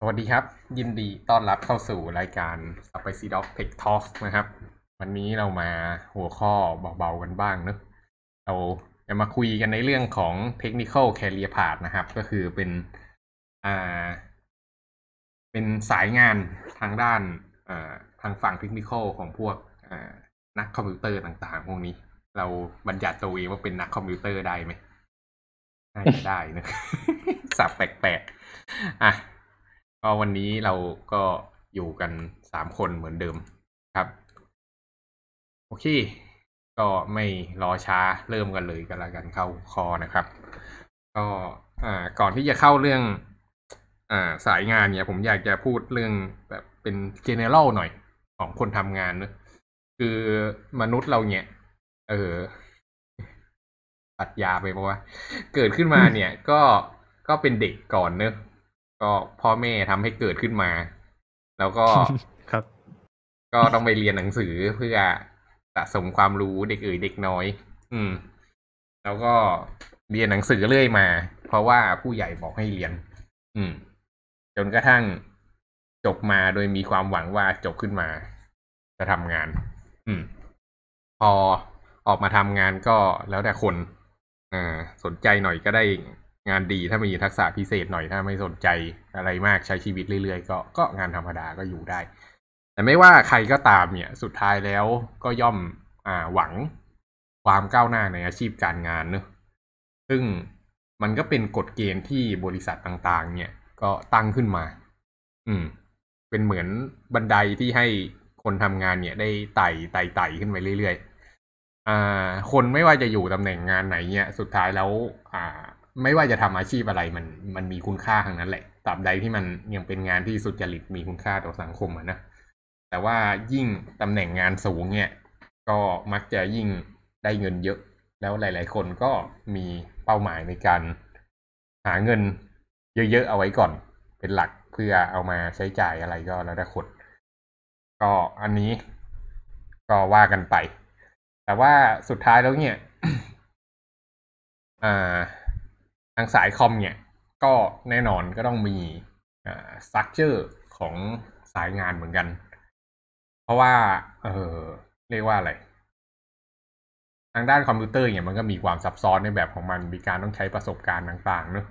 สวัสดีครับ ยินดีต้อนรับเข้าสู่รายการ Spicy Dog Tech Talk นะครับ วันนี้เรามาหัวข้อเบาๆกันบ้างนะเราจะมาคุยกันในเรื่องของ Technical Career Path นะครับ ก็คือเป็นอ่า เป็นสายงานทางด้านอ่าทางฝั่งเทคนิคอลของพวกอ่า นักคอมพิวเตอร์ต่างๆพวกนี้ เราบัญญัติตัวเองว่าเป็นนักคอมพิวเตอร์ได้ไหมได้ได้นะสับแปลกๆอ่ะก็วันนี้เราก็อยู่กันสามคนเหมือนเดิม ครับ โอเค ก็ไม่รอช้าเริ่มกันเลยกันละกันเข้าคอนะครับ ก็อ่าก่อนที่จะเข้าเรื่อง อ่าสายงานเนี่ย ผมอยากจะพูดเรื่องแบบเป็น general หน่อยของคนทำงานนะคือมนุษย์เราเนี่ย เออปัดยาไปเพราะว่า เกิดขึ้นมาเนี่ย ก็ก็เป็นเด็กก่อนเนอะก็พ่อแม่ทำให้เกิดขึ้นมา แล้วก็ ครับ ก็ต้องไปเรียนหนังสือเพื่อสะสมความรู้เด็กเอ๋ยเด็กน้อย อืม แล้วก็เรียนหนังสือเรื่อยมา เพราะว่าผู้ใหญ่บอกให้เรียน อืม จนกระทั่งจบมาโดยมีความหวังว่าจบขึ้นมา จะทำงาน อืม พอออกมาทำงานก็แล้วแต่คน อ่า สนใจหน่อยก็ได้งานดีถ้ามีทักษะพิเศษหน่อยถ้าไม่สนใจอะไรมากใช้ชีวิตเรื่อยๆ ก็ก็ งานธรรมดาก็อยู่ได้ แต่ไม่ว่าใครก็ตามเนี่ย สุดท้ายแล้วก็ย่อมอ่าหวังความก้าวหน้าในอาชีพการงานเนอะซึ่งมันก็เป็นกฎเกณฑ์ที่บริษัทต่างๆ เนี่ย ก็ตั้งขึ้นมา อืม เป็นเหมือนบันไดที่ให้คนทำงานเนี่ยได้ไต่ไต่ไต่ขึ้นไปเรื่อยๆอ่า คนไม่ว่าจะอยู่ตำแหน่งงานไหนเนี่ยสุดท้ายแล้ว อ่าไม่ว่าจะทำอาชีพอะไรมันมันมีคุณค่าทางนั้นแหละ ตราบใดที่มันยังเป็นงานที่สุจริตมีคุณค่าต่อสังคมอะนะแต่ว่ายิ่งตำแหน่งงานสูง เนี่ย ก็มักจะยิ่งได้เงินเยอะ แล้วหลาย ๆ คนก็มีเป้าหมายในการหาเงิน เยอะๆเอาไว้ก่อน เป็นหลักเพื่อเอามาใช้จ่ายอะไรก็แล้วแต่คนก็อันนี้ก็ว่ากันไป แต่ว่าสุดท้ายแล้วเนี่ยอ่าทางสายคอมเนี่ยก็แน่นอนก็ต้องมีสตั๊กเจอร์ ของสายงานเหมือนกัน เพราะว่าเออเรียกว่าอะไรทางด้านคอมพิวเตอร์เนี่ยมันก็มีความซับซ้อนในแบบของมันมีการต้องใช้ประสบการณ์ต่าง ๆ เนอะ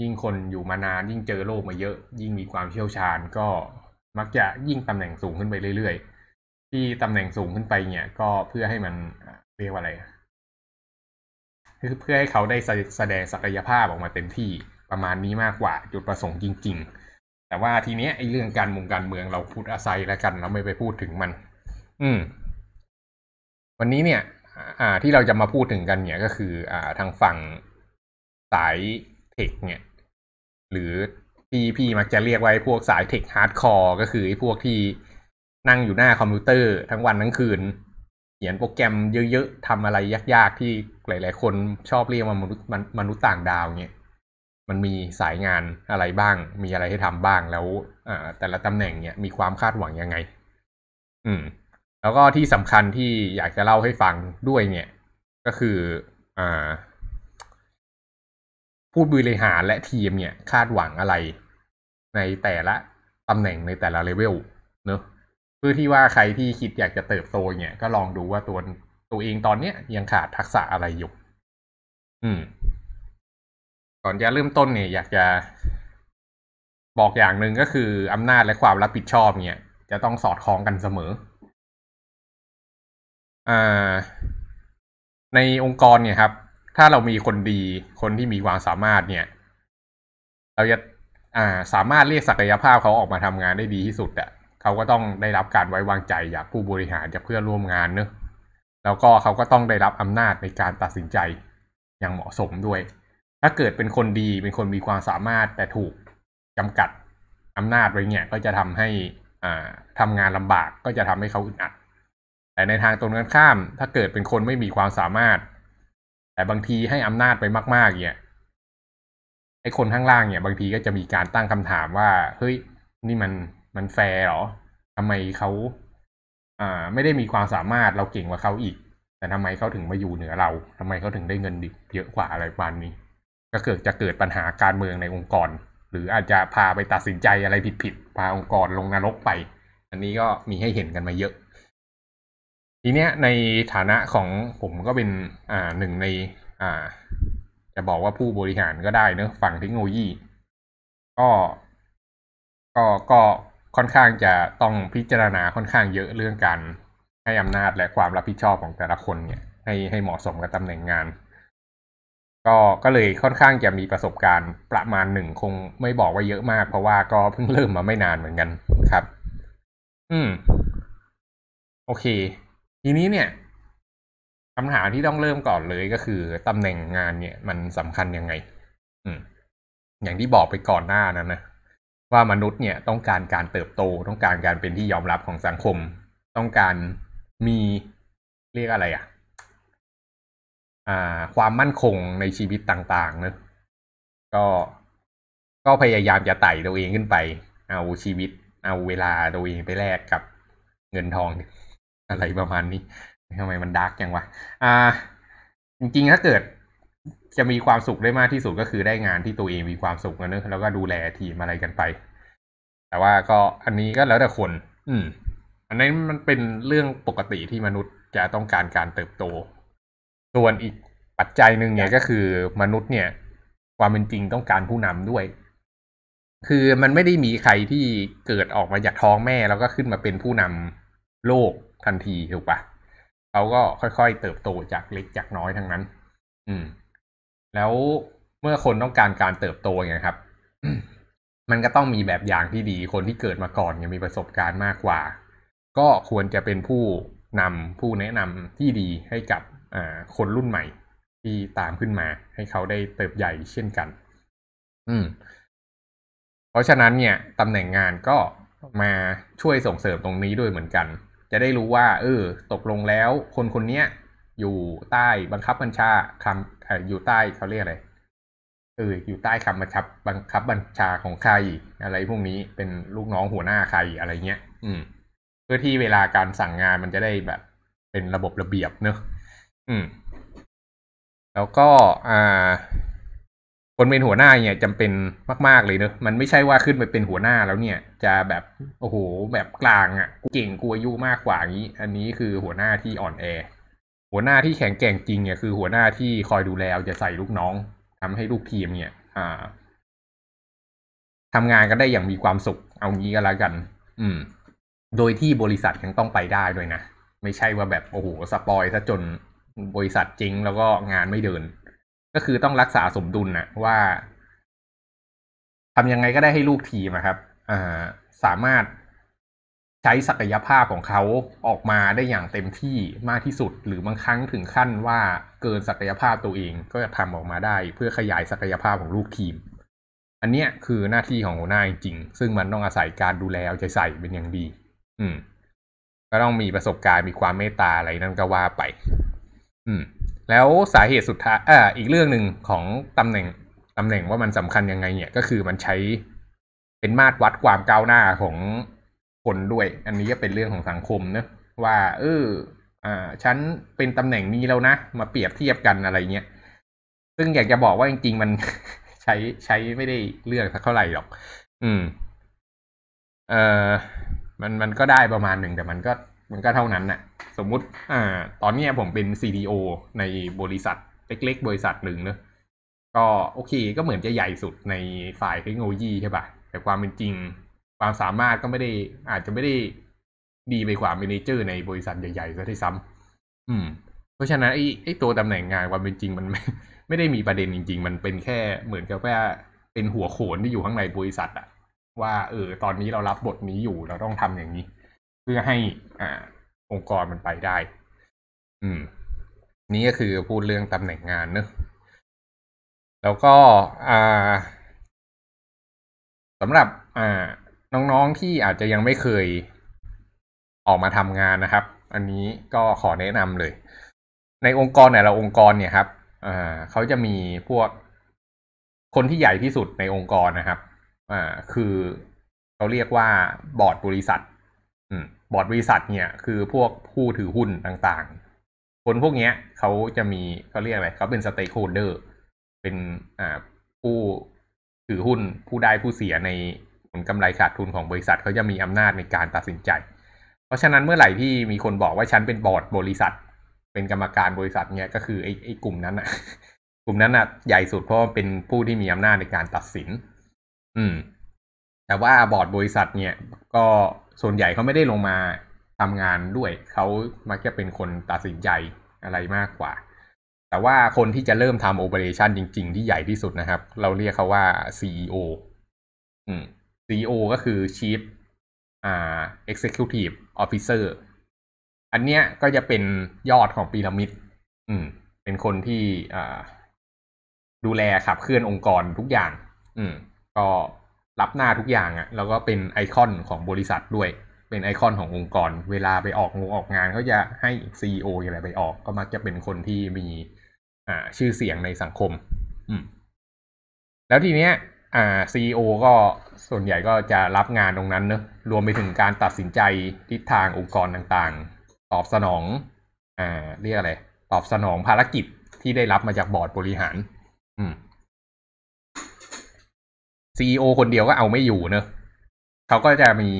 ยิ่งคนอยู่มานานยิ่งเจอโลกมาเยอะ ยิ่งมีความเชี่ยวชาญก็มักจะยิ่งตำแหน่งสูงขึ้นไปเรื่อย ๆ ที่ตำแหน่งสูงขึ้นไปเนี่ย ก็เพื่อให้มันเรียกว่าอะไรเพื่อให้เขาได้แสดงศักยภาพออกมาเต็มที่ประมาณนี้มากกว่า จุดประสงค์จริงๆ แต่ว่าทีเนี้ยไอ้เรื่องการมุงการเมืองเราพูดอาศัยแล้วกันเราไม่ไปพูดถึงมัน อืมวันนี้เนี่ยอ่า ที่เราจะมาพูดถึงกันเนี่ยก็คือ อ่า ทางฝั่งสายเทคเนี่ย หรือที่พี่มักจะเรียกไว้พวกสายเทคฮาร์ดคอร์ก็คือไอ้พวกที่นั่งอยู่หน้าคอมพิวเตอร์ทั้งวันทั้งคืนเขียนโปรแกรมเยอะ ๆ ทำอะไรยากๆ ที่หลาย ๆ คนชอบเรียกว่ามนุษย์มนุษย์ต่างดาวเนี่ย มันมีสายงานอะไรบ้าง มีอะไรให้ทำบ้าง แล้วแต่ละตำแหน่งเนี่ย มีความคาดหวังยังไง อืม แล้วก็ที่สำคัญที่อยากจะเล่าให้ฟังด้วยเนี่ย ก็คือ อ่า ผู้บริหาร และทีมเนี่ย คาดหวังอะไร ในแต่ละตำแหน่งในแต่ละเลเวลเนอะเพื่อที่ว่าใครที่คิดอยากจะเติบโตเนี่ยก็ลองดูว่าตัวตัวเองตอนเนี้ย ยังขาดทักษะอะไรอยู่ อืม ก่อนจะเริ่มต้นเนี่ยอยากจะบอกอย่างหนึ่งก็คือ อำนาจและความรับผิดชอบเนี่ยจะต้องสอดคล้องกันเสมออ่าในองค์กรเนี่ยครับ ถ้าเรามีคนดี คนที่มีความสามารถ เนี่ย เราจะอ่า สามารถเรียกศักยภาพเขาออกมาทำงานได้ดีที่สุดอะเขาก็ต้องได้รับการไว้วางใจจากผู้บริหารจากเพื่อนร่วมงานเนอะแล้วก็เขาก็ต้องได้รับอำนาจในการตัดสินใจอย่างเหมาะสมด้วย ถ้าเกิดเป็นคนดีเป็นคนมีความสามารถแต่ถูกจำกัดอำนาจไว้เนี่ย ก็จะทำให้อ่าทำงานลำบากก็จะทำให้เขาอึดอัดแต่ในทางตรงกันข้ามถ้าเกิดเป็นคนไม่มีความสามารถ แต่บางทีให้อำนาจไปมาก ๆเนี่ยไอ้คนข้างล่างเนี่ย บางทีก็จะมีการตั้งคำถามว่าเฮ้ยนี่มันมันแฟร์หรอทำไมเขา อ่า ไม่ได้มีความสามารถเราเก่งกว่าเขาอีก แต่ทำไมเขาถึงมาอยู่เหนือเรา ทำไมเขาถึงได้เงินดิบเยอะกว่าอะไรประมาณนี้ ก็เกิดจะเกิดปัญหาการเมืองในองค์กร หรืออาจจะพาไปตัดสินใจอะไรผิดๆพาองค์กรลงนรกไป อันนี้ก็มีให้เห็นกันมาเยอะ ทีเนี้ยในฐานะของผมก็เป็นอ่าหนึ่งใน อ่า จะบอกว่าผู้บริหารก็ได้เนอะฝั่งเทคโนโลยีก็ ก็ก็ค่อนข้างจะต้องพิจารณาค่อนข้างเยอะเรื่องการให้อำนาจและความรับผิดชอบของแต่ละคน เนี่ยให้ให้เหมาะสมกับตำแหน่งงาน ก็ก็เลยค่อนข้างจะมีประสบการณ์ ประมาณหนึ่งคงไม่บอกว่าเยอะมาก เพราะว่าก็เพิ่งเริ่มมาไม่นานเหมือนกันครับ อืม โอเค ทีนี้เนี่ยคำถามที่ต้องเริ่มก่อนเลยก็คือตำแหน่งงานเนี่ยมันสำคัญยังไง อืมอย่างที่บอกไปก่อนหน้านั้นนะว่ามนุษย์เนี่ยต้องการการเติบโตต้องการการเป็นที่ยอมรับของสังคม ต้องการมีเรียกอะไรอ่ะอ่าความมั่นคงในชีวิตต่างๆนะก็ก็พยายามจะไต่ตัวเองขึ้นไป เอาชีวิต เอาเวลาตัวเองไปแลกกับเงินทอง อะไรประมาณนี้ทำไมมันดาร์กยังวะอ่า จริงๆ ถ้าเกิดจะมีความสุขได้มากที่สุดก็คือได้งานที่ตัวเองมีความสุขนะเนอะแล้วก็ดูแลทีมอะไรกันไป แต่ว่าก็อันนี้ก็แล้วแต่คน อืม อันนี้มันเป็นเรื่องปกติที่มนุษย์จะต้องการการเติบโต ส่วนอีกปัจจัยหนึ่งเนี่ยก็คือมนุษย์เนี่ย ความเป็นจริงต้องการผู้นำด้วย คือมันไม่ได้มีใครที่เกิดออกมาจากท้องแม่แล้วก็ขึ้นมาเป็นผู้นำโลกทันทีถูกปะเขาก็ค่อยๆเติบโตจากเล็กจากน้อยทั้งนั้น อืมแล้วเมื่อคนต้องการการเติบโตเนี้ยครับ มันก็ต้องมีแบบอย่างที่ดี คนที่เกิดมาก่อนเนี่ยมีประสบการณ์มากกว่า ก็ควรจะเป็นผู้นำผู้แนะนำที่ดีให้กับคนรุ่นใหม่ ที่ตามขึ้นมาให้เขาได้เติบใหญ่เช่นกัน อืม เพราะฉะนั้นเนี่ยตำแหน่งงานก็มาช่วยส่งเสริมตรงนี้ด้วยเหมือนกัน จะได้รู้ว่า เออ ตกลงแล้วคนคนนี้อยู่ใต้บังคับบัญชาคอยู่ใต้เขาเรียกอะไรเอออยู่ใต้คำบัญชาบังคับบัญชาของใครอะไร พวกนี้เป็นลูกน้องหัวหน้าใครอะไรเงี้ยอืม เพื่อที่เวลาการสั่งงานมันจะได้แบบ เป็นระบบระเบียบเนอะอืม แล้วก็ อ่าคนเป็นหัวหน้าเนี่ย จำเป็นมากๆเลยเนอะมันไม่ใช่ว่าขึ้นไปเป็นหัวหน้าแล้วเนี่ย จะแบบโอ้โหแบบกลางอะ่ะเก่งกลัวยุ่มากกว่านี้ อันนี้คือหัวหน้าที่อ่อนแอหัวหน้าที่แข็งแกร่งจริงเนี่ยคือ หัวหน้าที่คอยดูแลจะใส่ลูกน้อง ทำให้ลูกทีมเนี่ย อ่า ทำงานกันได้อย่างมีความสุขเอางี้ก็แล้วกัน อืม โดยที่บริษัทยังต้องไปได้ด้วยนะไม่ใช่ว่าแบบโอ้โหสปอยซะจนบริษัทจริง แล้วก็งานไม่เดิน ก็คือต้องรักษาสมดุลนะว่าทำยังไงก็ได้ให้ลูกทีมครับอ่า สามารถช้ศักยภาพของเขาออกมาได้อย่างเต็มที่มากที่สุด หรือบางครั้งถึงขั้นว่าเกินศักยภาพตัวเองก็จะทำออกมาได้ เพื่อขยายศักยภาพของลูกทีม อันเนี้ยคือหน้าที่ของหัวหน้าจริงซึ่งมันต้องอาศัยการดูแลเอาใจใส่เป็นอย่างดี อืม ก็ต้องมีประสบการณ์มีความเมตตาอะไรนั่นก็ว่าไป อืม แล้วสาเหตุสุดท้ายอ่าอีกเรื่องหนึ่งของตำแหน่งตำแหน่งว่ามันสำคัญยังไง เนี่ย ก็คือมันใช้เป็นมาตรวัดความก้าวหน้าของคนด้วยอันนี้ก็เป็นเรื่องของสังคมเนะ ว่า เอออ่าฉันเป็นตำแหน่งนี้แล้วนะมาเปรียบเทียบกันอะไรเงี้ยซึ่งอยากจะบอกว่าจริงๆมันใช้ใช้ไม่ได้เรื่องสักเท่าไหร่หรอก อืมเออมันมันก็ได้ประมาณหนึ่งแต่มันก็มันก็เท่านั้นน่ะ สมมุติอ่า ตอนนี้ผมเป็น CDO ในบริษัท เล็กๆบริษัทหนึ่งเนอะก็โอเค ก็เหมือนจะใหญ่สุดในฝ่ายเทคโนโลยีใช่ป่ะแต่ความเป็นจริงความสามารถก็ไม่ได้ อาจจะไม่ได้ดีไปกว่าเมนเจอร์ในบริษัทใหญ่ๆซะที่ซ้ำ อืม เพราะฉะนั้นไอ้ไอ้ตัวตำแหน่งงานความเป็นจริงมันไม่ไม่ได้มีประเด็นจริง ๆ มันเป็นแค่เหมือนกับว่าเป็นหัวโขนที่อยู่ข้างในบริษัทอะว่า เออ ตอนนี้เรารับบทนี้อยู่ เราต้องทำอย่างนี้ เพื่อให้ อ่าองค์กรมันไปได้ อืม นี่ก็คือ พูดเรื่องตำแหน่งงานเนอะแล้วก็ อ่าสำหรับ อ่าน้องๆที่อาจจะยังไม่เคยออกมาทำงานนะครับ อันนี้ก็ขอแนะนำเลย ในองค์กรแต่ละองค์กรเนี่ยครับเขาจะมีพวกคนที่ใหญ่ที่สุดในองค์กรนะครับ อ่า คือเขาเรียกว่าบอร์ดบริษัทบอร์ดบริษัทเนี่ย คือพวกผู้ถือหุ้นต่างๆ คนพวกนี้เขาจะมีเขาเรียกอะไรเขาเป็นสเต็กโฮเดอร์ เป็นอ่าผู้ถือหุ้นผู้ได้ผู้เสียในลกำไรขาดทุนของบริษัทเขาจะมีอำนาจในการตัดสินใจ เพราะฉะนั้นเมื่อไหร่ที่มีคนบอกว่าฉันเป็นบอร์ดบริษัท เป็นกรรมการบริษัทเนี่ยก็คือไอ้ไอ้กลุ่มนั้นอะกลุ่มนั้นอะใหญ่สุดเพราะเป็นผู้ที่มีอำนาจในการตัดสิน อืม แต่ว่าบอร์ดบริษัท เนี่ย ก็ส่วนใหญ่เขาไม่ได้ลงมาทำงานด้วยเขามักจะเป็นคนตัดสินใจอะไรมากกว่า แต่ว่าคนที่จะเริ่มทำโอเปอเรชันจริง ๆ ที่ใหญ่ที่สุดนะครับ เราเรียกเขาว่า CEO อืมซีโอก็คือชีฟอ่า e x เซคิวทีฟออฟิเซอร์อันเนี้ยก็จะเป็นยอดของปีระมิดอืม เป็นคนที่อ่าดูแลขับเคลื่อนองค์กรทุกอย่าง อืม ก็รับหน้าทุกอย่างอะ่ะแล้วก็เป็นไอคอนของบริษัทด้วยเป็นไอคอนขององค์กร เวลาไปออกงออกงานเขาจะให้ซีออะไรไปออก ก็มักจะเป็นคนที่มีอ่าชื่อเสียงในสังคม อืม แล้วทีเนี้ยอ่าซีอก็ส่วนใหญ่ก็จะรับงานตรงนั้นเนอะรวมไปถึงการตัดสินใจทิศทางองค์กรต่างๆ ตอบสนอง อ่า เรียกอะไรตอบสนองภารกิจที่ได้รับมาจากบอร์ดบริหาร อืมซีอคนเดียวก็เอาไม่อยู่เนอะเขาก็จะมี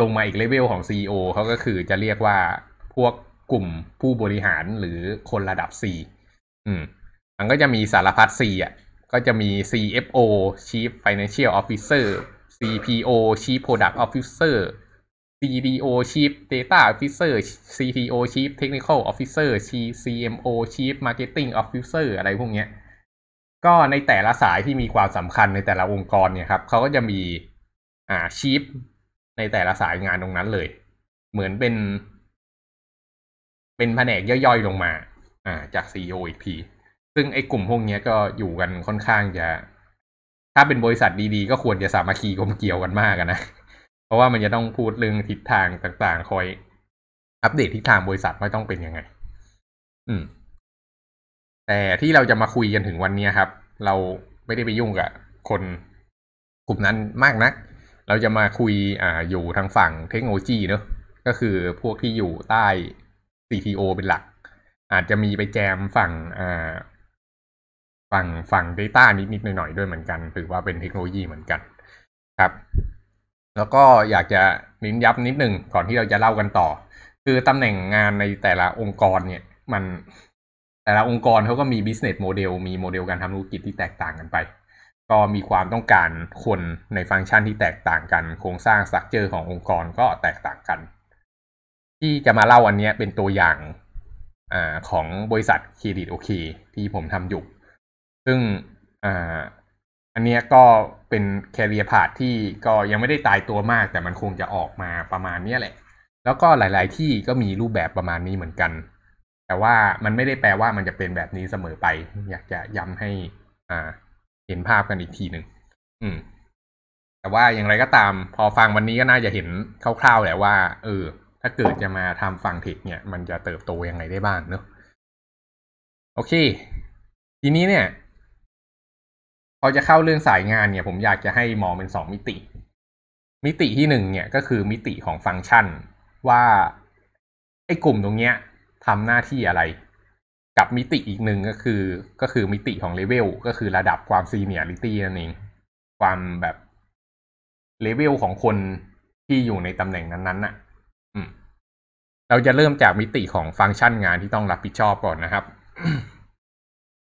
ลงมาอีกเลเวลของซีอเขาก็คือจะเรียกว่าพวกกลุ่มผู้บริหารหรือคนระดับ่อืม มันก็จะมีสารพัดีอ่ะก็จะมี CFO Chief Financial Officer CPO Chief Product Officer CDO Chief Data Officer CTO Chief Technical Officer CMO Chief Marketing Officer อะไรพวกเนี้ย ก็ในแต่ละสายที่มีความสำคัญในแต่ละองค์กรเนี่ยครับเขาก็จะมีอ่า Chief ในแต่ละสายงานตรงนั้นเลย เหมือนเป็น เป็นแผนกย่อยๆ ลงมา อ่าจาก CEO อีกทีซึ่งไอ้กลุ่มพวกนี้ก็อยู่กันค่อนข้างจะ ถ้าเป็นบริษัทดี ๆก็ควรจะสามัคคีกลมเกี่ยวกันมากนะ เพราะว่ามันจะต้องพูดเรื่องทิศทางต่างๆ คอยอัปเดตทิศทางบริษัทไม่ต้องเป็นยังไง อืม แต่ที่เราจะมาคุยกันถึงวันนี้ครับ เราไม่ได้ไปยุ่งกับคนกลุ่มนั้นมากนัก เราจะมาคุย อ่า อยู่ทางฝั่งเทคโนโลยีเนอะก็คือพวกที่อยู่ใต้ CTO เป็นหลัก อาจจะมีไปแจมฝั่งอ่าฝั่งฝั่ง Data นิดนิดหน่อยๆด้วยเหมือนกัน ถือว่าเป็นเทคโนโลยีเหมือนกันครับ แล้วก็อยากจะนิ้นย้ำนิดหนึ่งก่อนที่เราจะเล่ากันต่อ คือตำแหน่งงานในแต่ละองค์กรเนี่ยมันแต่ละองค์กรเขาก็มี business model มีโมเดลการทำธุรกิจที่แตกต่างกันไป ก็มีความต้องการคนในฟังก์ชันที่แตกต่างกัน โครงสร้างสักเจอขององค์กรก็แตกต่างกัน ที่จะมาเล่าอันนี้เป็นตัวอย่างอของบริษัทเครดิตโอเคที่ผมทำอยู่ซึ่งอ่า อันเนี้ยก็เป็นแคเรียพาดที่ก็ยังไม่ได้ตายตัวมาก แต่มันคงจะออกมาประมาณเนี้ยแหละ แล้วก็หลาย ๆ ที่ก็มีรูปแบบประมาณนี้เหมือนกัน แต่ว่ามันไม่ได้แปลว่ามันจะเป็นแบบนี้เสมอไปอยากจะย้ำให้ อ่า เห็นภาพกันอีกทีหนึ่งอืม แต่ว่าอย่างไรก็ตามพอฟังวันนี้ก็น่าจะเห็นคร่าวๆแหละว่า เออ ถ้าเกิดจะมาทำฟังเทคเนี่ย มันจะเติบโตยังไงได้บ้างเนอะโอเค ทีนี้เนี่ยพอจะเข้าเรื่องสายงานเนี่ย ผมอยากจะให้มองเป็นสองมิติ มิติที่หนึ่งเนี่ยก็คือมิติของฟังก์ชัน ว่าไอ้กลุ่มตรงเนี้ยทำหน้าที่อะไร กับมิติอีกหนึ่งก็คือ ก็คือมิติของเลเวลก็คือระดับความซีเนียริตี้นั่นเองความแบบเลเวลของคนที่อยู่ในตำแหน่งนั้นๆน่ะอืม เราจะเริ่มจากมิติของฟังก์ชันงานที่ต้องรับผิดชอบก่อนนะครับ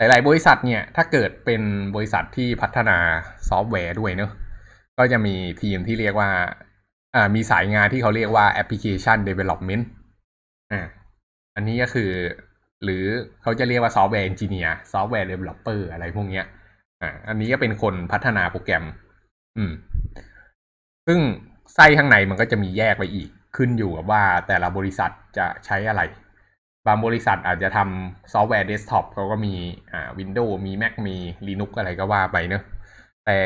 หลายๆบริษัทเนี่ย ถ้าเกิดเป็นบริษัทที่พัฒนาซอฟต์แวร์ด้วยเนอะก็จะมีทีมที่เรียกว่าอ่ามีสายงานที่เขาเรียกว่า application development อ่าอันนี้ก็คือ หรือเขาจะเรียกว่าซอฟต์แวร์เอนจิเนียร์ซอฟต์แวร์เดเวล็อปเปอร์ อะไรพวกเนี้ยอ่าอันนี้ก็เป็นคนพัฒนาโปรแกรม อืม ซึ่งไส้ข้างในมันก็จะมีแยกไปอีกขึ้นอยู่กับว่าแต่ละบริษัทจะใช้อะไรบางบริษัทอาจจะทำซอฟต์แวร์เดสก์ท็อปเขาก็มี อ่าวินโดว์มี Mac มี Linux อะไรก็ว่าไปเนอะแต่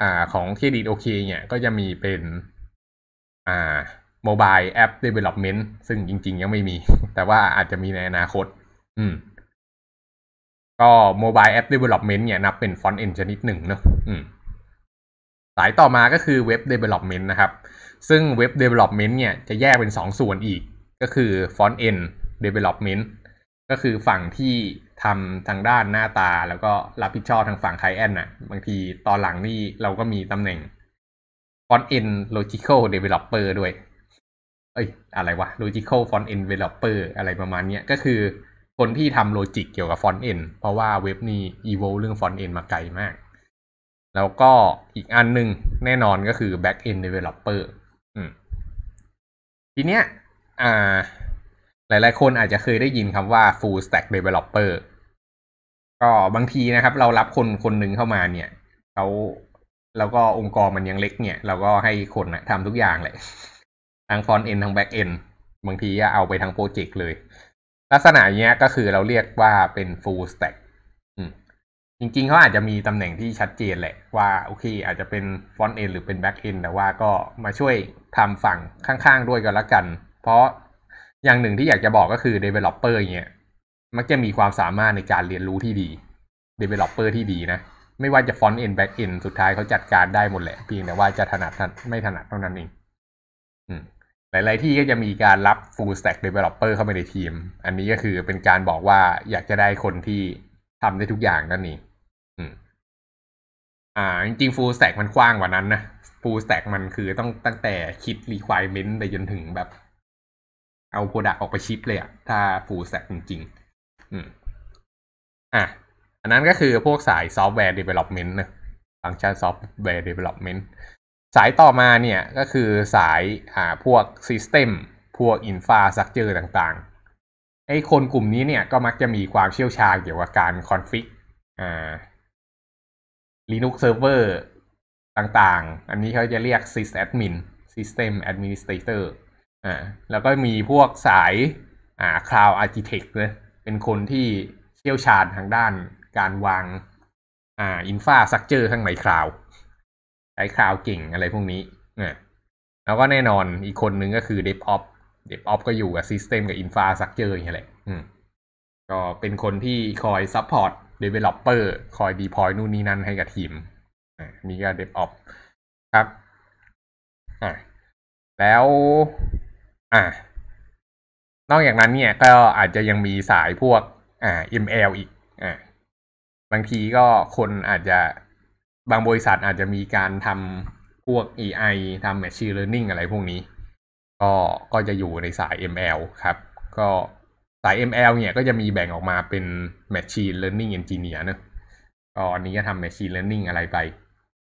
อ่าของเครดิตโอเคเนี่ย ก็จะมีเป็น อ่ามบายแอปเดเวล็อปเมนต์ซึ่งจริง ๆ ยังไม่มี แต่ว่าอาจจะมีในอนาคต อืม ก็มบายแอปเดเวล็อปเมนต์เนี่ยนับเป็นฟอนต์เอนชนิดหนึ่งเนอะอืมสายต่อมาก็คือเว็บเดเวล็อปเมนต์นะครับ ซึ่งเว็บเดเวล็อปเมนต์เนี่ยจะแยกเป็นสองส่วนอีก ก็คือฟอนต์เอน Development ก็คือฝั่งที่ทำทางด้านหน้าตาแล้วก็รับผิดชอบทางฝั่งไคลเอนต์น่ะ บางทีตอนหลังนี่เราก็มีตำแหน่ง Front End Logical Developer ด้วยเอ้ย อะไรวะ Logical Front End Developer อะไรประมาณเนี้ย ก็คือคนที่ทำโลจิก เกี่ยวกับ Front End เพราะว่าเว็บนี้ Evolve เรื่อง Front End มาไกลมาก แล้วก็อีกอันหนึ่งแน่นอนก็คือ Back End Developer อืมทีเนี้ย อ่าหลาย ๆ คนอาจจะเคยได้ยินคำว่า full stack developer ก็บางทีนะครับ เรารับคนคนหนึ่งเข้ามาเนี่ยเขาแล้วก็องค์กรมันยังเล็กเนี่ยเราก็ให้คนนะทำทุกอย่างเลยทั้ง front end ทั้ง back end บางทีเอาไปทั้งโปรเจกต์เลย ลักษณะเนี้ยก็คือเราเรียกว่าเป็น full stack จริง ๆเขาอาจจะมีตำแหน่งที่ชัดเจนแหละว่าโอเค อาจจะเป็น front end หรือเป็น back end แต่ว่าก็มาช่วยทำฝั่งข้างๆด้วยกันละกัน เพราะอย่างหนึ่งที่อยากจะบอกก็คือ developer เงี้ยมักจะมีความสามารถในการเรียนรู้ที่ดี developer ที่ดีนะ ไม่ว่าจะ front end back end สุดท้ายเขาจัดการได้หมดแหละเพียงแต่ว่าจะถนัดไม่ถนัดเท่านั้นเองหลายๆที่ก็จะมีการรับ full stack developer เข้าไปในทีม อันนี้ก็คือเป็นการบอกว่าอยากจะได้คนที่ทำได้ทุกอย่างนั่นเองอ่าจริงๆ full stack มันกว้างกว่านั้นนะ full stack มันคือต้องตั้งแต่คิด requirement ไปจนถึงแบบเอาโปรดักออกไปชิปเลยอะถ้าฟูลแซกจริงๆอืมอ่ะอันนั้นก็คือพวกสายซอฟต์แวร์เดเวล็อปเมนต์นะฟังก์ชันซอฟต์แวร์เดเวล็อปเมนต์สายต่อมาเนี่ย ก็คือสายอ่าพวกซิสเต็มพวกอินฟาสักเจอต่างๆไอ้คนกลุ่มนี้เนี่ยก็มักจะมีความเชี่ยวชาญเกี่ยวกับการคอนฟิกอ่าเซิร์ฟเวอร์ต่างๆ อันนี้เขาจะเรียกซิส s y มินซิสเต็มแอดมินิสเตเตอร์อ่าแล้วก็มีพวกสาย อ่าคลาวอาร์ h ิเทคเลยเป็นคนที่เชี่ยวชาญทางด้านการวาง อ่าอินฟาสักเจอข้างในคลาวใช้คลาวเก่งอะไรพวกนี้อ่าแล้วก็แน่นอนอีกคนนึงก็คือเดฟออฟเดฟออฟก็อยู่กับซิสเต็มกับอินฟาสักเจอร์อย่างเงี้ยแหละอืมก็เป็นคนที่คอยซัพพอร์ตเดเวลลอปเปอร์คอยดีพอยนู่นนี่นั่นให้กับทีม อ่านี่ก็เดฟออฟครับ อ่าแล้วอ่า นอกจากนั้นเนี่ยก็อาจจะยังมีสายพวกอ่า ML อีกอ่าบางทีก็คนอาจจะบางบริษัทอาจจะมีการทำพวก AI ทำ Machine Learning อะไรพวกนี้ ก็ก็จะอยู่ในสาย ML ครับ ก็สาย ML เนี่ยก็จะมีแบ่งออกมาเป็น Machine Learning Engineer นะก็อันนี้ก็ทำ Machine Learning อะไรไป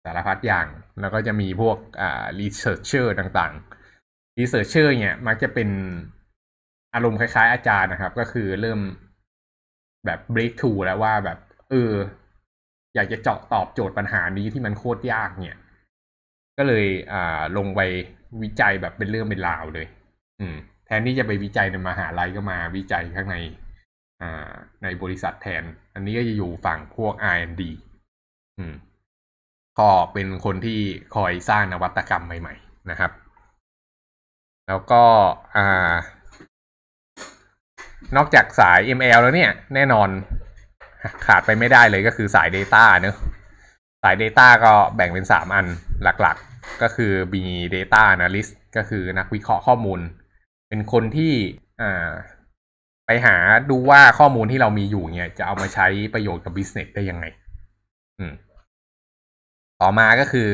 สารพัดอย่างแล้วก็จะมีพวกอ่า Researcher ต่างๆรีเสิร์ชเชอร์เนี่ยมักจะเป็นอารมณ์คล้ายๆอาจารย์นะครับ ก็คือเริ่มแบบ break t h r o u g แล้วว่าแบบ เออ อยากจะเจาะตอบโจทย์ปัญหานี้ที่มันโคตรยาก เนี่ย ก็เลยอ่าลงไปวิจัยแบบเป็นเรื่องเป็นราวเลย อืมแทนที่จะไปวิจัยในมหาลัยก็มาวิจัยข้างในอ่าในบริษัทแทน อันนี้ก็จะอยู่ฝั่งพวก R&D อืมก็เป็นคนที่คอยสร้างนวัตกรรมใหม่ ๆนะครับแล้วก็อ่านอกจากสาย ML แล้วเนี่ย แน่นอนขาดไปไม่ได้เลยก็คือสาย Data เนอะสาย Data ก็แบ่งเป็น 3 อันหลัก ๆก็คือมี Data Analyst ก็คือนักวิเคราะห์ข้อมูล เป็นคนที่อ่า ไปหาดูว่าข้อมูลที่เรามีอยู่เนี่ย จะเอามาใช้ประโยชน์กับ Business ได้ยังไงอืมต่อมาก็คือ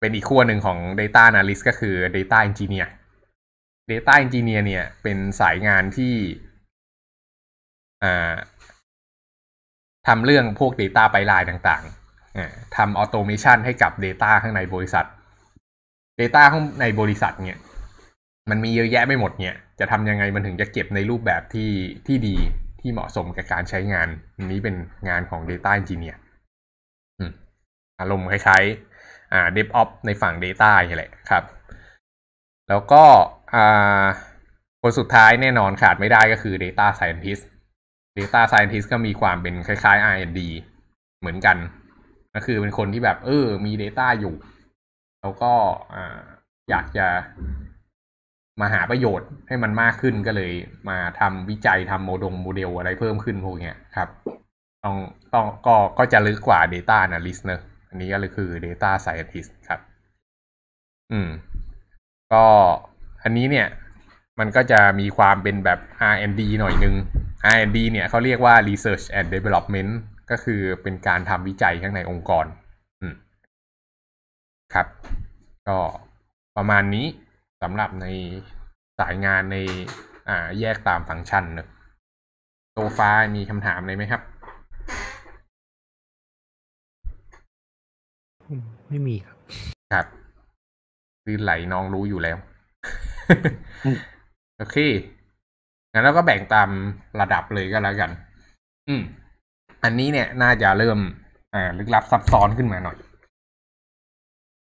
เป็นอีกขั้วหนึ่งของ Data Analyst ก็คือ Data Engineer Data Engineer เนี่ย เป็นสายงานที่ทำเรื่องพวก Data ไปลายต่างๆทำออโตเมชันให้กับ Data ข้างในบริษัท Data ข้างในบริษัทเนี่ยมันมีเยอะแยะไม่หมดเนี่ย จะทำยังไงมันถึงจะเก็บในรูปแบบที่ที่ดีที่เหมาะสมกับการใช้งาน นี้เป็นงานของ Data Engineer อารมณ์คล้ายๆเดฟออฟในฝั่ง Data อย่างแหละครับ แล้วก็คนสุดท้ายแน่นอนขาดไม่ได้ก็คือ Data Scientist Data Scientist ก็มีความเป็นคล้ายๆ R&D เหมือนกัน ก็คือเป็นคนที่แบบ เออมี Data อยู่ แล้วก็อยากจะมาหาประโยชน์ให้มันมากขึ้นก็เลยมาทำวิจัยทำโมดงโมเดลอะไรเพิ่มขึ้นพวกเนี้ยครับต้องต้องก็ก็จะลึกกว่า Data Analyst เนอะอันนี้ก็เลยคือ Data Scientist ครับ อืมก็อันนี้เนี่ยมันก็จะมีความเป็นแบบ R&D หน่อยนึง R&D เนี่ยเขาเรียกว่า Research and Development ก็คือเป็นการทำวิจัยข้างในองค์กรครับ ก็ประมาณนี้สำหรับในสายงานในอ่าแยกตามฟังก์ชันนะโซฟามีคำถามเลยไหมครับ ไม่มีครับ ครับ คือไหลน้องรู้อยู่แล้วโอเค งั้นเราก็แบ่งตามระดับเลยก็แล้วกัน อืม อันนี้เนี่ยน่าจะเริ่มอ่าลึกลับซับซ้อนขึ้นมาหน่อย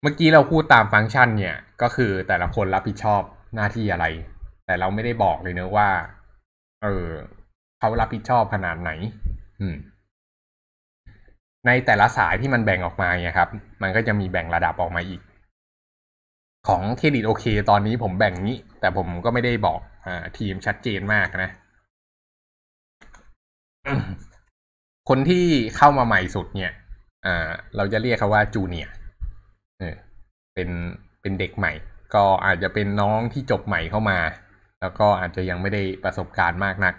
เมื่อกี้เราพูดตามฟังก์ชัน เนี่ย ก็คือแต่ละคนรับผิดชอบหน้าที่อะไร แต่เราไม่ได้บอกเลยเนะว่า เออ เขารับผิดชอบขนาดไหน อืม ในแต่ละสายที่มันแบ่งออกมาเนี่ยครับ มันก็จะมีแบ่งระดับออกมาอีกของเครดิตโอเค ตอนนี้ผมแบ่งนี้ แต่ผมก็ไม่ได้บอกอทีมชัดเจนมากนะ คนที่เข้ามาใหม่สุดเนี่ยเราจะเรียกเขาว่าจูเนียเป็นเป็นเด็กใหม่ ก็อาจจะเป็นน้องที่จบใหม่เข้ามา แล้วก็อาจจะยังไม่ได้ประสบการณ์มากนัก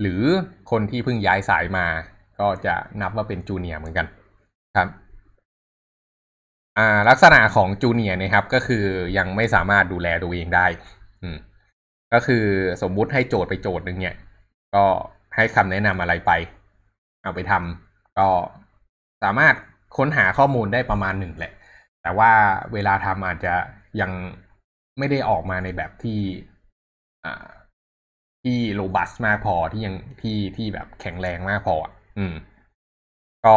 หรือคนที่เพิ่งย้ายสายมา ก็จะนับว่าเป็นจูเนียเหมือนกัน ครับ่าลักษณะของจูเนียร์นะครับ ก็คือยังไม่สามารถดูแลตัวเองได้ อืมก็คือสมมุติให้โจทย์ไปโจทย์หนึ่งเนี่ย ก็ให้คำแนะนำอะไรไป เอาไปทำ ก็สามารถค้นหาข้อมูลได้ประมาณหนึ่งแหละ แต่ว่าเวลาทำอาจจะยังไม่ได้ออกมาในแบบที่ที่โรบัส มากพอที่ยังที่ที่แบบแข็งแรงมากพออืม ก็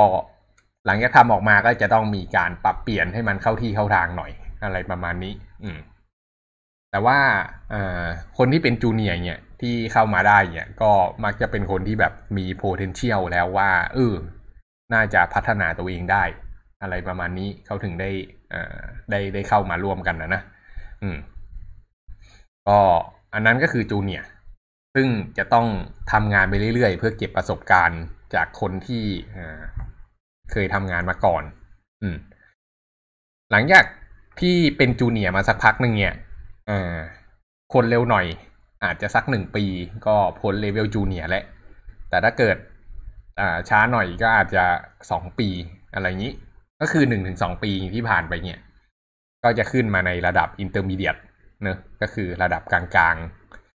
หลังจากทำออกมาก็จะต้องมีการปรับเปลี่ยนให้มันเข้าที่เข้าทางหน่อย อะไรประมาณนี้ อืมแต่ว่าคนที่เป็นจูเนียร์เนี่ยที่เข้ามาได้เนี่ยก็มักจะเป็นคนที่แบบมี potential แล้วว่าเออ น่าจะพัฒนาตัวเองได้ อะไรประมาณนี้เขาถึงได้อ่าได้ได้เข้ามาร่วมกันนะนะ อืม ก็ อันนั้นก็คือจูเนียร์ซึ่งจะต้องทำงานไปเรื่อยๆเพื่อเก็บประสบการณ์จากคนที่เคยทำงานมาก่อน อืม หลังจากที่เป็นจูเนียร์มาสักพักหนึ่งเนี่ยอ่าคนเร็วหน่อยอาจจะสักหนึ่งปี ก็พ้นเลเวลจูเนียร์แล้วแต่ถ้าเกิดอ่าช้าหน่อยก็อาจจะสองปีอะไรงนี้ ก็คือหนึ่งถึงสองปีที่ผ่านไปเนี่ย ก็จะขึ้นมาในระดับอินเตอร์มีเดียต เนอะก็คือระดับกลาง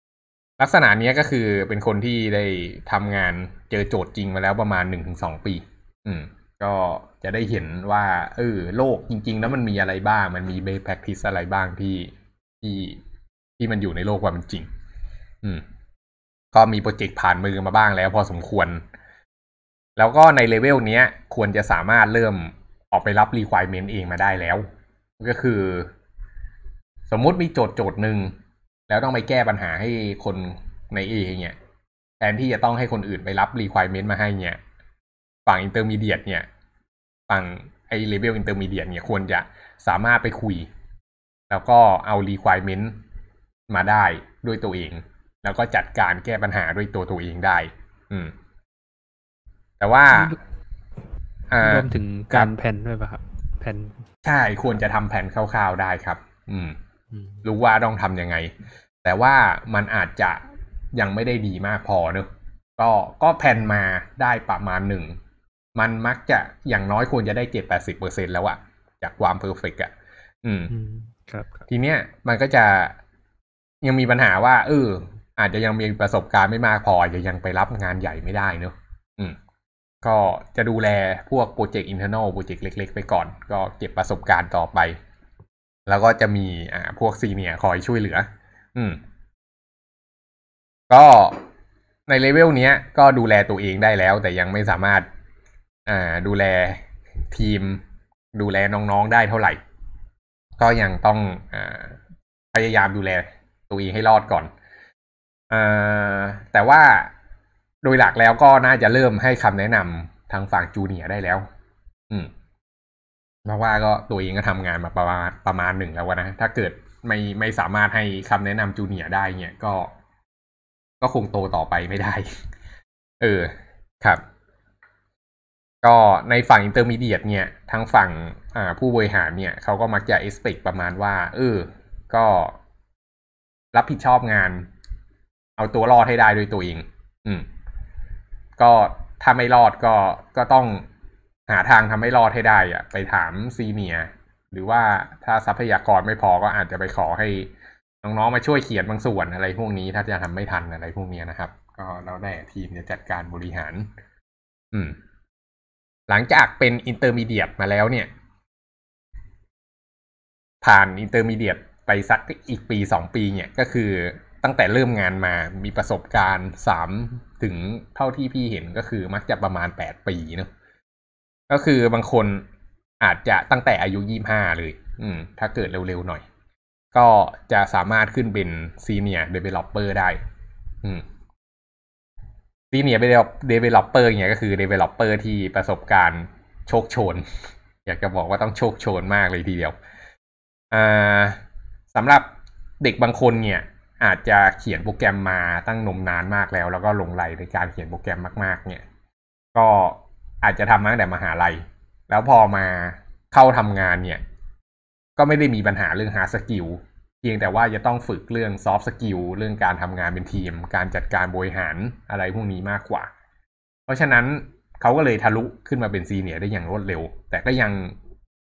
ๆ ลักษณะนี้ก็คือเป็นคนที่ได้ทำงานเจอโจทย์จริงมาแล้วประมาณหนึ่งถึงสองปี อืมก็จะได้เห็นว่าเออโลกจริง ๆ แล้วมันมีอะไรบ้าง มันมีเบสแพคทิสอะไรบ้างที่ที่ที่มันอยู่ในโลกความจริง อืม ก็มีโปรเจกต์ผ่านมือมาบ้างแล้วพอสมควร แล้วก็ในเลเวลเนี้ยควรจะสามารถเริ่มออกไปรับรีควี r เมนต์เองมาได้แล้ว ก็คือ สมมุติมีโจทย์โจทย์หนึ่งแล้วต้องไปแก้ปัญหาให้คนในเอเนี่ยแทนที่จะต้องให้คนอื่นไปรับรีควี r เมนต์มาให้เนี่ยฝั่งอิเตอร์มีเดียตเนี่ยฝั่งไอ้เลเวลอินเตอร์มีเดียเนี่ยควรจะสามารถไปคุย แล้วก็เอา requirement มาได้ด้วยตัวเอง แล้วก็จัดการแก้ปัญหาด้วยตัวตัวเองได้ อืม แต่ว่ารวมถึงการแผนด้วยป่ะครับแผนใช่ ควรจะทำแผนคร่าวๆได้ครับ อืมรู้ว่าต้องทำยังไง แต่ว่ามันอาจจะยังไม่ได้ดีมากพอเนอะก็ก็แผนมาได้ประมาณหนึ่งมันมักจะอย่างน้อยควรจะได้เจ็ดแปดสิบเปอร์เซ็นแล้วอะจากความเพอร์เฟกอะอืม ครับทีเนี้ย มันก็จะยังมีปัญหาว่า เอออาจจะยังมีประสบการณ์ไม่มากพอจะยังไปรับงานใหญ่ไม่ได้เนอะอืม ก็จะดูแลพวกโปรเจกต์อินเทอร์เน็ตโปรเจกต์เล็กๆไปก่อนก็เก็บประสบการณ์ต่อไป แล้วก็จะมี อ่า พวกซีเนียคอยช่วยเหลือ อืม ก็ในเลเวลเนี้ย ก็ดูแลตัวเองได้แล้ว แต่ยังไม่สามารถดูแลทีมดูแลน้องๆได้เท่าไหร่ ก็ยังต้องอพยายามดูแลตัวเองให้รอดก่อนอแต่ว่า โดยหลักแล้วก็น่าจะเริ่มให้คำแนะนำทางฝั่งจูเนียได้แล้ว อืมเพราะว่าก็ตัวเองก็ทำงานมาประมาณประมาณหนึ่งแล้วนะถ้าเกิดไม่ไม่สามารถให้คำแนะนำจูเนียได้เนี่ยก็ ก็คงโตต่อไปไม่ได้ เออ ครับก็ในฝั่งอินเตอร์มีเดียตเนี่ยทางฝั่งผู้บริหารเนี่ย เขาก็มักจะเอ็กซ์เพประมาณว่าเออก็รับผิดชอบงาน เอาตัวรอดให้ได้ด้วยตัวเอง อืม ก็ถ้าไม่รอดก็ก็ต้องหาทางทำให้รอดให้ได้อะไปถามซีเนียหรือว่าถ้าทรัพยากรไม่พอก็อาจจะไปขอให้ น้อง ๆ มาช่วยเขียนบางส่วนอะไรพวกนี้ถ้าจะทำไม่ทันอะไรพวกนี้นะครับ ก็เราได้ทีมจะจัดการบริหาร อืมหลังจากเป็นอินเตอร์มีเดียตมาแล้วเนี่ย ผ่านอินเตอร์มีเดียตไปสักอีกปีสองปีเนี่ย ก็คือตั้งแต่เริ่มงานมา มีประสบการณ์สามถึงเท่าที่พี่เห็นก็คือมักจะประมาณแปดปีเนาะก็คือบางคนอาจจะตั้งแต่อายุยี่ห้าเลย อืม ถ้าเกิดเร็วๆหน่อย ก็จะสามารถขึ้นเป็นซีเนียร์เดเวลลอปเปอร์ได้ อืมซีเนียเ์เดเวลลอปเปอร์อย่างเงี้ยก็คือเดเวลลอปเปอร์ที่ประสบการณ์โชคโชน อยากจะบอกว่าต้องโชคโชนมากเลยทีเดียวอ่าสำหรับเด็กบางคนเนี่ย อาจจะเขียนโปรแกรมมาตั้งนมนานมากแล้ว แล้วก็ลงไหลในการเขียนโปรแกรมมากๆ เนี่ย ก็อาจจะทำมาตั้งแต่มหาลัยแล้วพอมาเข้าทำงานเนี่ย ก็ไม่ได้มีปัญหาเรื่องหาสกิลเพียงแต่ว่าจะต้องฝึกเรื่องซอฟต์สกิลเรื่องการทำงานเป็นทีม การจัดการบริหารอะไรพวกนี้มากกว่า เพราะฉะนั้นเขาก็เลยทะลุขึ้นมาเป็นซีเนียร์ได้อย่างรวดเร็ว แต่ก็ยัง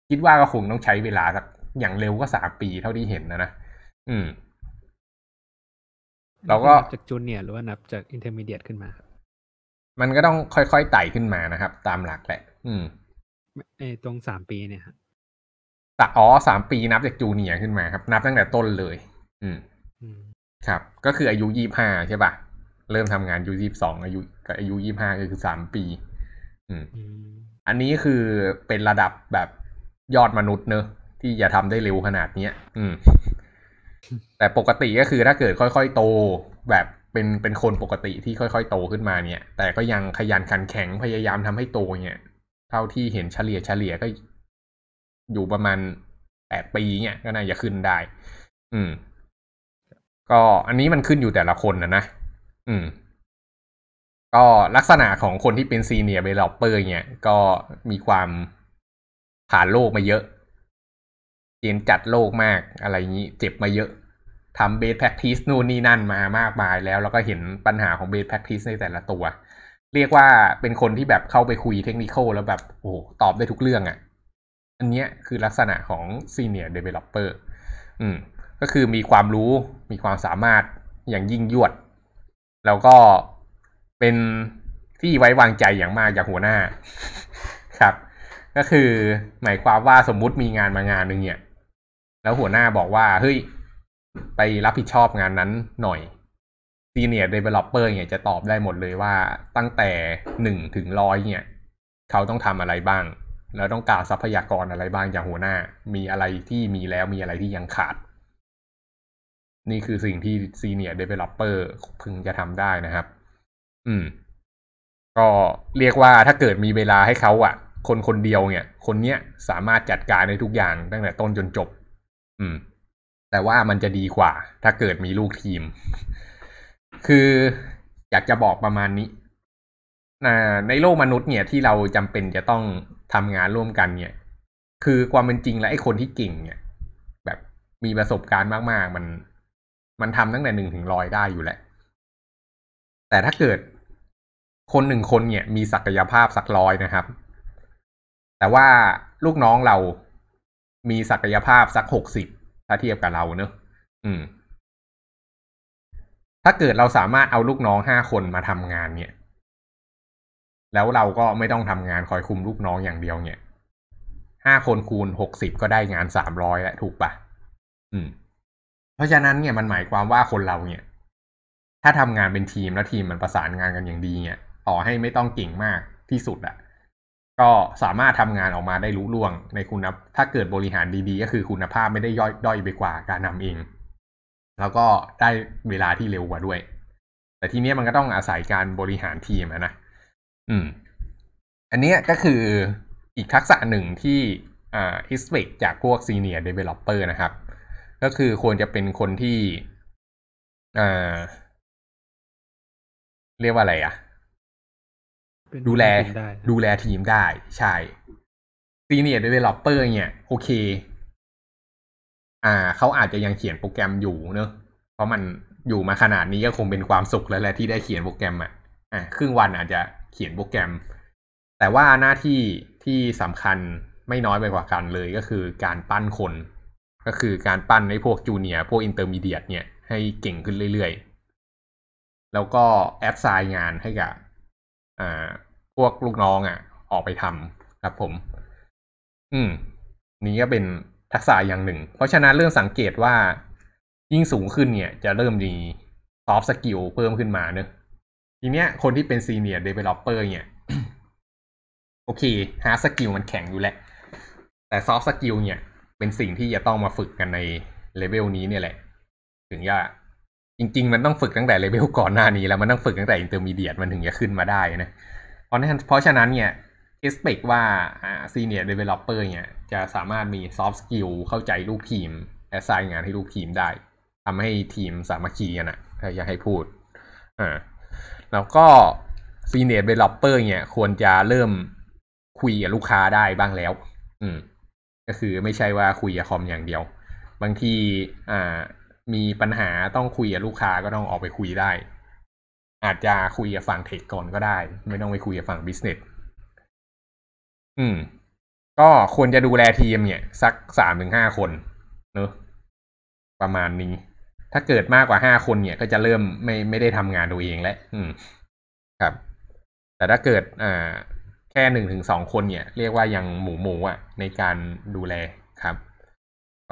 คิดว่าก็คงต้องใช้เวลาสักอย่างเร็วก็สามปีเท่าที่เห็นนะนะอืม เราก็จากจูเนียร์หรือว่านับจากอินเตอร์มีเดียตขึ้นมา มันก็ต้องค่อยๆไต่ขึ้นมานะครับ ตามหลักแหละ อืมไอตรงสามปีเนี่ยครับอ๋อสามปีนับจากจูเนียขึ้นมาครับ นับตั้งแต่ต้นเลย อืมครับ ก็คืออายุยี่ห้าใช่ปะ่ะเริ่มทำงานอายุยี่สองอายุกับอายุยี่ห้าก็คือสามปี อืมอันนี้คือเป็นระดับแบบยอดมนุษย์เนอะที่จะทำได้เร็วขนาดเนี้ยอืม แต่ปกติก็คือถ้าเกิดค่อยๆโตแบบเป็นเป็นคนปกติที่ค่อยๆโตขึ้นมาเนี่ย แต่ก็ยังขยันขันแข็งพยายามทำให้โตเนี่ยเท่าที่เห็นเฉลี่ยเฉลี่ยก็อยู่ประมาณแปดปีเนี่ย ก็น่าจะขึ้นได้ อืม ก็อันนี้มันขึ้นอยู่แต่ละคนนะนะ อืม ก็ลักษณะของคนที่เป็นซีเนียร์เบลอปเปอร์เนี่ย ก็มีความผ่านโลกมาเยอะ เจียนจัดโลกมากอะไรงนี้ เจ็บมาเยอะทำเบสแพคทิสนู่นนี่นั่นมามากมายแล้ว แล้วก็เห็นปัญหาของเบสแพคทิสในแต่ละตัว เรียกว่าเป็นคนที่แบบเข้าไปคุยเทคนิคแล้วแบบโอ้ตอบได้ทุกเรื่องอะ่ะอันเนี้ยคือลักษณะของ Senior Developer อืม ก็คือมีความรู้มีความสามารถอย่างยิ่งยวด แล้วก็เป็นที่ไว้วางใจอย่างมากจากหัวหน้าครับ ก็คือหมายความว่าสมมุติมีงานมางานหนึ่งเนี่ย แล้วหัวหน้าบอกว่าเฮ้ยไปรับผิดชอบงานนั้นหน่อยซีเนียร์เดเวลลอปเปอร์เนี่ยจะตอบได้หมดเลยว่าตั้งแต่หนึ่งถึงร้อยเนี่ย เขาต้องทำอะไรบ้างแล้วต้องการทรัพยากรอะไรบ้างอย่างหัวหน้า มีอะไรที่มีแล้ว มีอะไรที่ยังขาด นี่คือสิ่งที่ซีเนียร์เดเวลลอปเปอร์ พึงจะทำได้นะครับ อืม ก็เรียกว่าถ้าเกิดมีเวลาให้เขาอะคนคนเดียวเนี่ย คนเนี้ยสามารถจัดการในทุกอย่าง ตั้งแต่ต้นจนจบ อืม แต่ว่ามันจะดีกว่า ถ้าเกิดมีลูกทีม คืออยากจะบอกประมาณนี้ในโลกมนุษย์เนี่ยที่เราจำเป็นจะต้องทำงานร่วมกันเนี่ย คือความเป็นจริงแล้วไอ้คนที่เก่ง เนี่ย แบบมีประสบการณ์มาก ๆ มัน มันทำตั้งแต่หนึ่งถึงร้อยได้อยู่แหละ แต่ถ้าเกิดคนหนึ่งคน เนี่ย มีศักยภาพสักร้อยนะครับ แต่ว่าลูกน้องเรามีศักยภาพสักหกสิบถ้าเทียบกับเราเนอะ อืม ถ้าเกิดเราสามารถเอาลูกน้องห้าคนมาทำงาน เนี่ยแล้วเราก็ไม่ต้องทำงานคอยคุมลูกน้องอย่างเดียว เนี่ย ห้าคนคูณหกสิบก็ได้งานสามร้อยแล้วถูกปะ อืม เพราะฉะนั้นเนี่ยมันหมายความว่าคนเราเนี่ย ถ้าทำงานเป็นทีมแล้วทีมมันประสานงานกันอย่างดีเนี่ย ต่อให้ไม่ต้องเก่งมากที่สุดอะ ก็สามารถทำงานออกมาได้รู้ล่วงในคุณถ้าเกิดบริหารดีๆก็คือคุณภาพไม่ได้ย่อยด้อยไปกว่าการนำเอง แล้วก็ได้เวลาที่เร็วกว่าด้วย แต่ทีนี้มันก็ต้องอาศัยการบริหารทีมนะอมอันนี้ก็คืออีกทักษะหนึ่งที่อ่าอิสเ c จากพวกซีเน s e เดเวลลอปเปอร์นะครับ ก็คือควรจะเป็นคนที่ อ่า เรียกว่าอะไรอะ่ะ ดูแลดูแลทีมได้ ใช่ซี e n i o r d ลอปเปอร์เนี่ยโอเค อ่า เขาอาจจะยังเขียนโปรแกรมอยู่เนอะเพราะมันอยู่มาขนาดนี้ก็คงเป็นความสุขแล้วแหละที่ได้เขียนโปรแกรมอ่ะ อ่า ครึ่งวันอาจจะเขียนโปรแกรม แต่ว่าหน้าที่ที่สำคัญไม่น้อยไปกว่ากันเลยก็คือการปั้นคนก็คือการปั้นให้พวกจูเนียพวกอินเตอร์มีเดียต เนี่ยให้เก่งขึ้นเรื่อยๆ แล้วก็แอดไซน์งานให้กับพวกลูกน้องอะ่ะ ออกไปทำครับผม อืม นี่ก็เป็นทักษะอย่างหนึ่ง เพราะฉะนั้นเรื่องสังเกตว่ายิ่งสูงขึ้นเนี่ย จะเริ่มมีซอฟต์สกิลเพิ่มขึ้นมาเนอะทีเนี้ยคนที่เป็นซีเนียร์เดเวลลอปเปอร์เนี่ยโอเคฮาร์ดสกิลมันแข็งอยู่แหละ แต่ซอฟต์สกิลเนี่ยเป็นสิ่งที่จะต้องมาฝึกกันในเลเวลนี้เนี่ยแหละ ถึงจะจริงๆ มันต้องฝึกตั้งแต่เลเวลก่อนหน้านี้แล้ว มันต้องฝึกตั้งแต่อินเตอร์มีเดียตมันถึงจะขึ้นมาได้นะเพราะนั้นเพราะฉะนั้นเนี่ยเอสเปกว่าซีเนียร์เดเวลลอปเปอร์เนี่ยจะสามารถมีซอฟต์สกิลเข้าใจลูกทีมแอสไซน์งานให้ลูกทีมได้ทำให้ทีมสามัคคีกันอะถ้าจะให้พูดอ่าแล้วก็ซีเนียร์เดเวลอปเปอร์เนี่ยควรจะเริ่มคุยกับลูกค้าได้บ้างแล้ว อืมก็คือไม่ใช่ว่าคุยกับคอมอย่างเดียว บางทีอ่า มีปัญหาต้องคุยกับลูกค้าก็ต้องออกไปคุยได้ อาจจะคุยกับฝั่งเทคก่อนก็ได้ ไม่ต้องไปคุยกับฝั่งบิสเนส อืม ก็ควรจะดูแลทีมเนี่ยสักสามถึงห้าคนเนอะประมาณนี้ถ้าเกิดมากกว่าห้าคนเนี่ยก็จะเริ่มไม่ไม่ได้ทำงานตัวเองแล้วอืมครับ แต่ถ้าเกิดอ่าแค่หนึ่งถึงสองคนเนี่ย เรียกว่ายังหมูหมูอ่ะในการดูแลครับ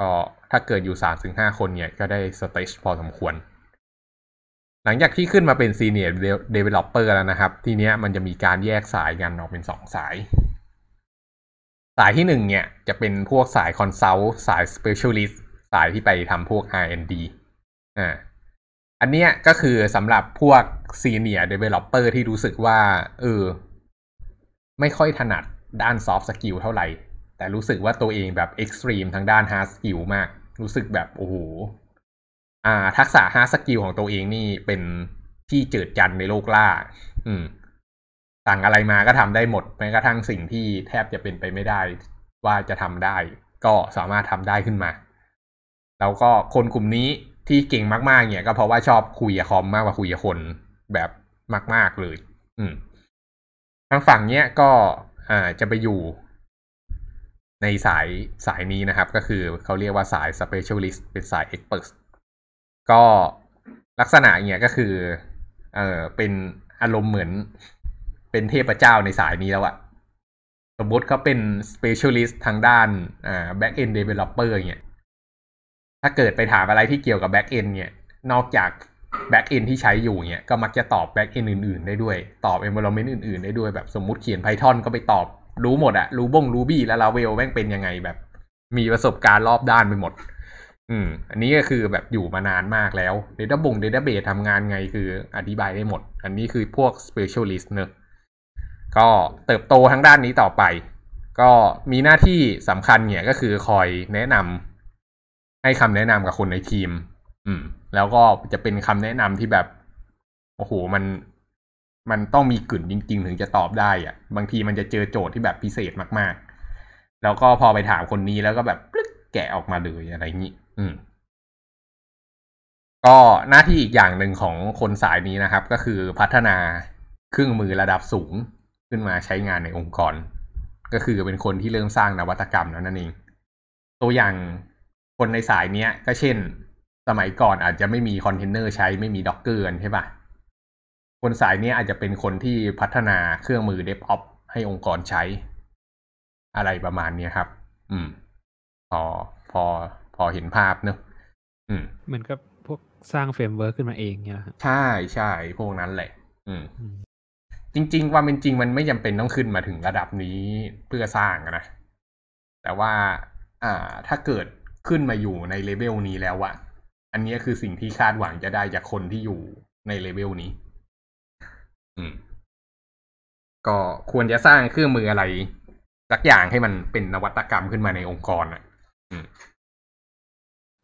ก็ถ้าเกิดอยู่สามถึงห้าคนเนี่ยก็ได้สเตจพอสมควร หลังจากที่ขึ้นมาเป็นซีเนียร์เดเวลลอปเปอร์แล้วนะครับ ทีเนี้ยมันจะมีการแยกสายกันออกเป็นสองสาย สายที่หนึ่งเนี่ยจะเป็นพวกสายคอนซัลท์สายสเปเชียลิสต์สายที่ไปทำพวก R&D ดอันนี้ก็คือสำหรับพวกซีเนียร์เดเวลลอปเปอร์ที่รู้สึกว่า เออไม่ค่อยถนัดด้านซอฟต์สกิลเท่าไหร่ แต่รู้สึกว่าตัวเองแบบเอ็กซ์ตรีมทางด้านฮาร์ดสกิลมาก รู้สึกแบบ โอ้โหอ่า ทักษะฮาร์ดสกิลของตัวเองนี่เป็นที่เจิดจันในโลกล่า อืมสั่งอะไรมาก็ทำได้หมดแม้กระทั่งสิ่งที่แทบจะเป็นไปไม่ได้ว่าจะทำได้ก็สามารถทำได้ขึ้นมา แล้วก็คนกลุ่มนี้ที่เก่งมากๆเนี่ยก็เพราะว่าชอบคุยกับคอมมากกว่าคุยกับคน แบบมากๆเลยอืมทางฝั่งเนี้ยก็อ่าจะไปอยู่ในสายสายนี้นะครับ ก็คือเขาเรียกว่าสาย specialist เป็นสาย expert ก็ลักษณะเนี่ยก็คือเออเป็นอารมณ์เหมือนเป็นเทพเจ้าในสายนี้แล้วอะสมมติเขาเป็น specialist ทางด้านอ่า back end developer เนี่ยถ้าเกิดไปถามอะไรที่เกี่ยวกับแบ็กเอนเนี่ย นอกจากแบ็กเอนที่ใช้อยู่เนี่ยก็มักจะตอบแบ็กเอนอื่น ๆ ได้ด้วย ตอบ environment อื่น ๆ ได้ด้วยแบบสมมุติเขียน Python ก็ไปตอบรู้หมดอะรู้บงรู้บี้แล้วลาเวลแม่งเป็นยังไง แบบ มีประสบการณ์รอบด้านไปหมด อืมอันนี้ก็คือแบบอยู่มานานมากแล้วเดต้าบงเดต้าเบสทำงานไงคืออธิบายได้หมด อันนี้คือพวก specialist เนอะก็เติบโตทั้งด้านนี้ต่อไป ก็มีหน้าที่สำคัญเนี่ยก็คือคอยแนะนำให้คำแนะนำกับคนในทีม อืม แล้วก็จะเป็นคำแนะนำที่แบบ โอ้โห มัน มันต้องมีกลิ่นจริง ๆ ถึงจะตอบได้อะ่ะ บางทีมันจะเจอโจทย์ที่แบบพิเศษมาก ๆ แล้วก็พอไปถามคนนี้แล้วก็แบบกแกะออกมาเลยอะไรอย่างนี้ อืม ก็หน้าที่อีกอย่างหนึ่งของคนสายนี้นะครับ ก็คือพัฒนาเครื่องมือระดับสูงขึ้นมาใช้งานในองค์กร ก็คือเป็นคนที่เริ่มสร้างนวัตกรรมแล้วนั่นเอง ตัวอย่างคนในสายเนี้ยก็เช่นสมัยก่อนอาจจะไม่มีคอนเทนเนอร์ใช้ไม่มีด็อกเกอร์ใช่ปะคนสายนี้อาจจะเป็นคนที่พัฒนาเครื่องมือ DevOps ให้องค์กรใช้ อะไรประมาณนี้ครับ อืม พอพอพอเห็นภาพเนอะอืมเหมือนกับพวกสร้างเฟรมเวิร์กขึ้นมาเองเนี่ย ใช่ใช่พวกนั้นแหละ อืมจริงๆว่ามเป็นจริงมันไม่จำเป็นต้องขึ้นมาถึงระดับนี้เพื่อสร้างนะ แต่ว่าอ่า ถ้าเกิดขึ้นมาอยู่ในเลเวลนี้แล้วอะอันนี้คือสิ่งที่คาดหวังจะได้จากคนที่อยู่ในเลเวลนี้ อืม ก็ควรจะสร้างเครื่องมืออะไรสักอย่างให้มันเป็นนวัตกรรมขึ้นมาในองค์กรอะอืม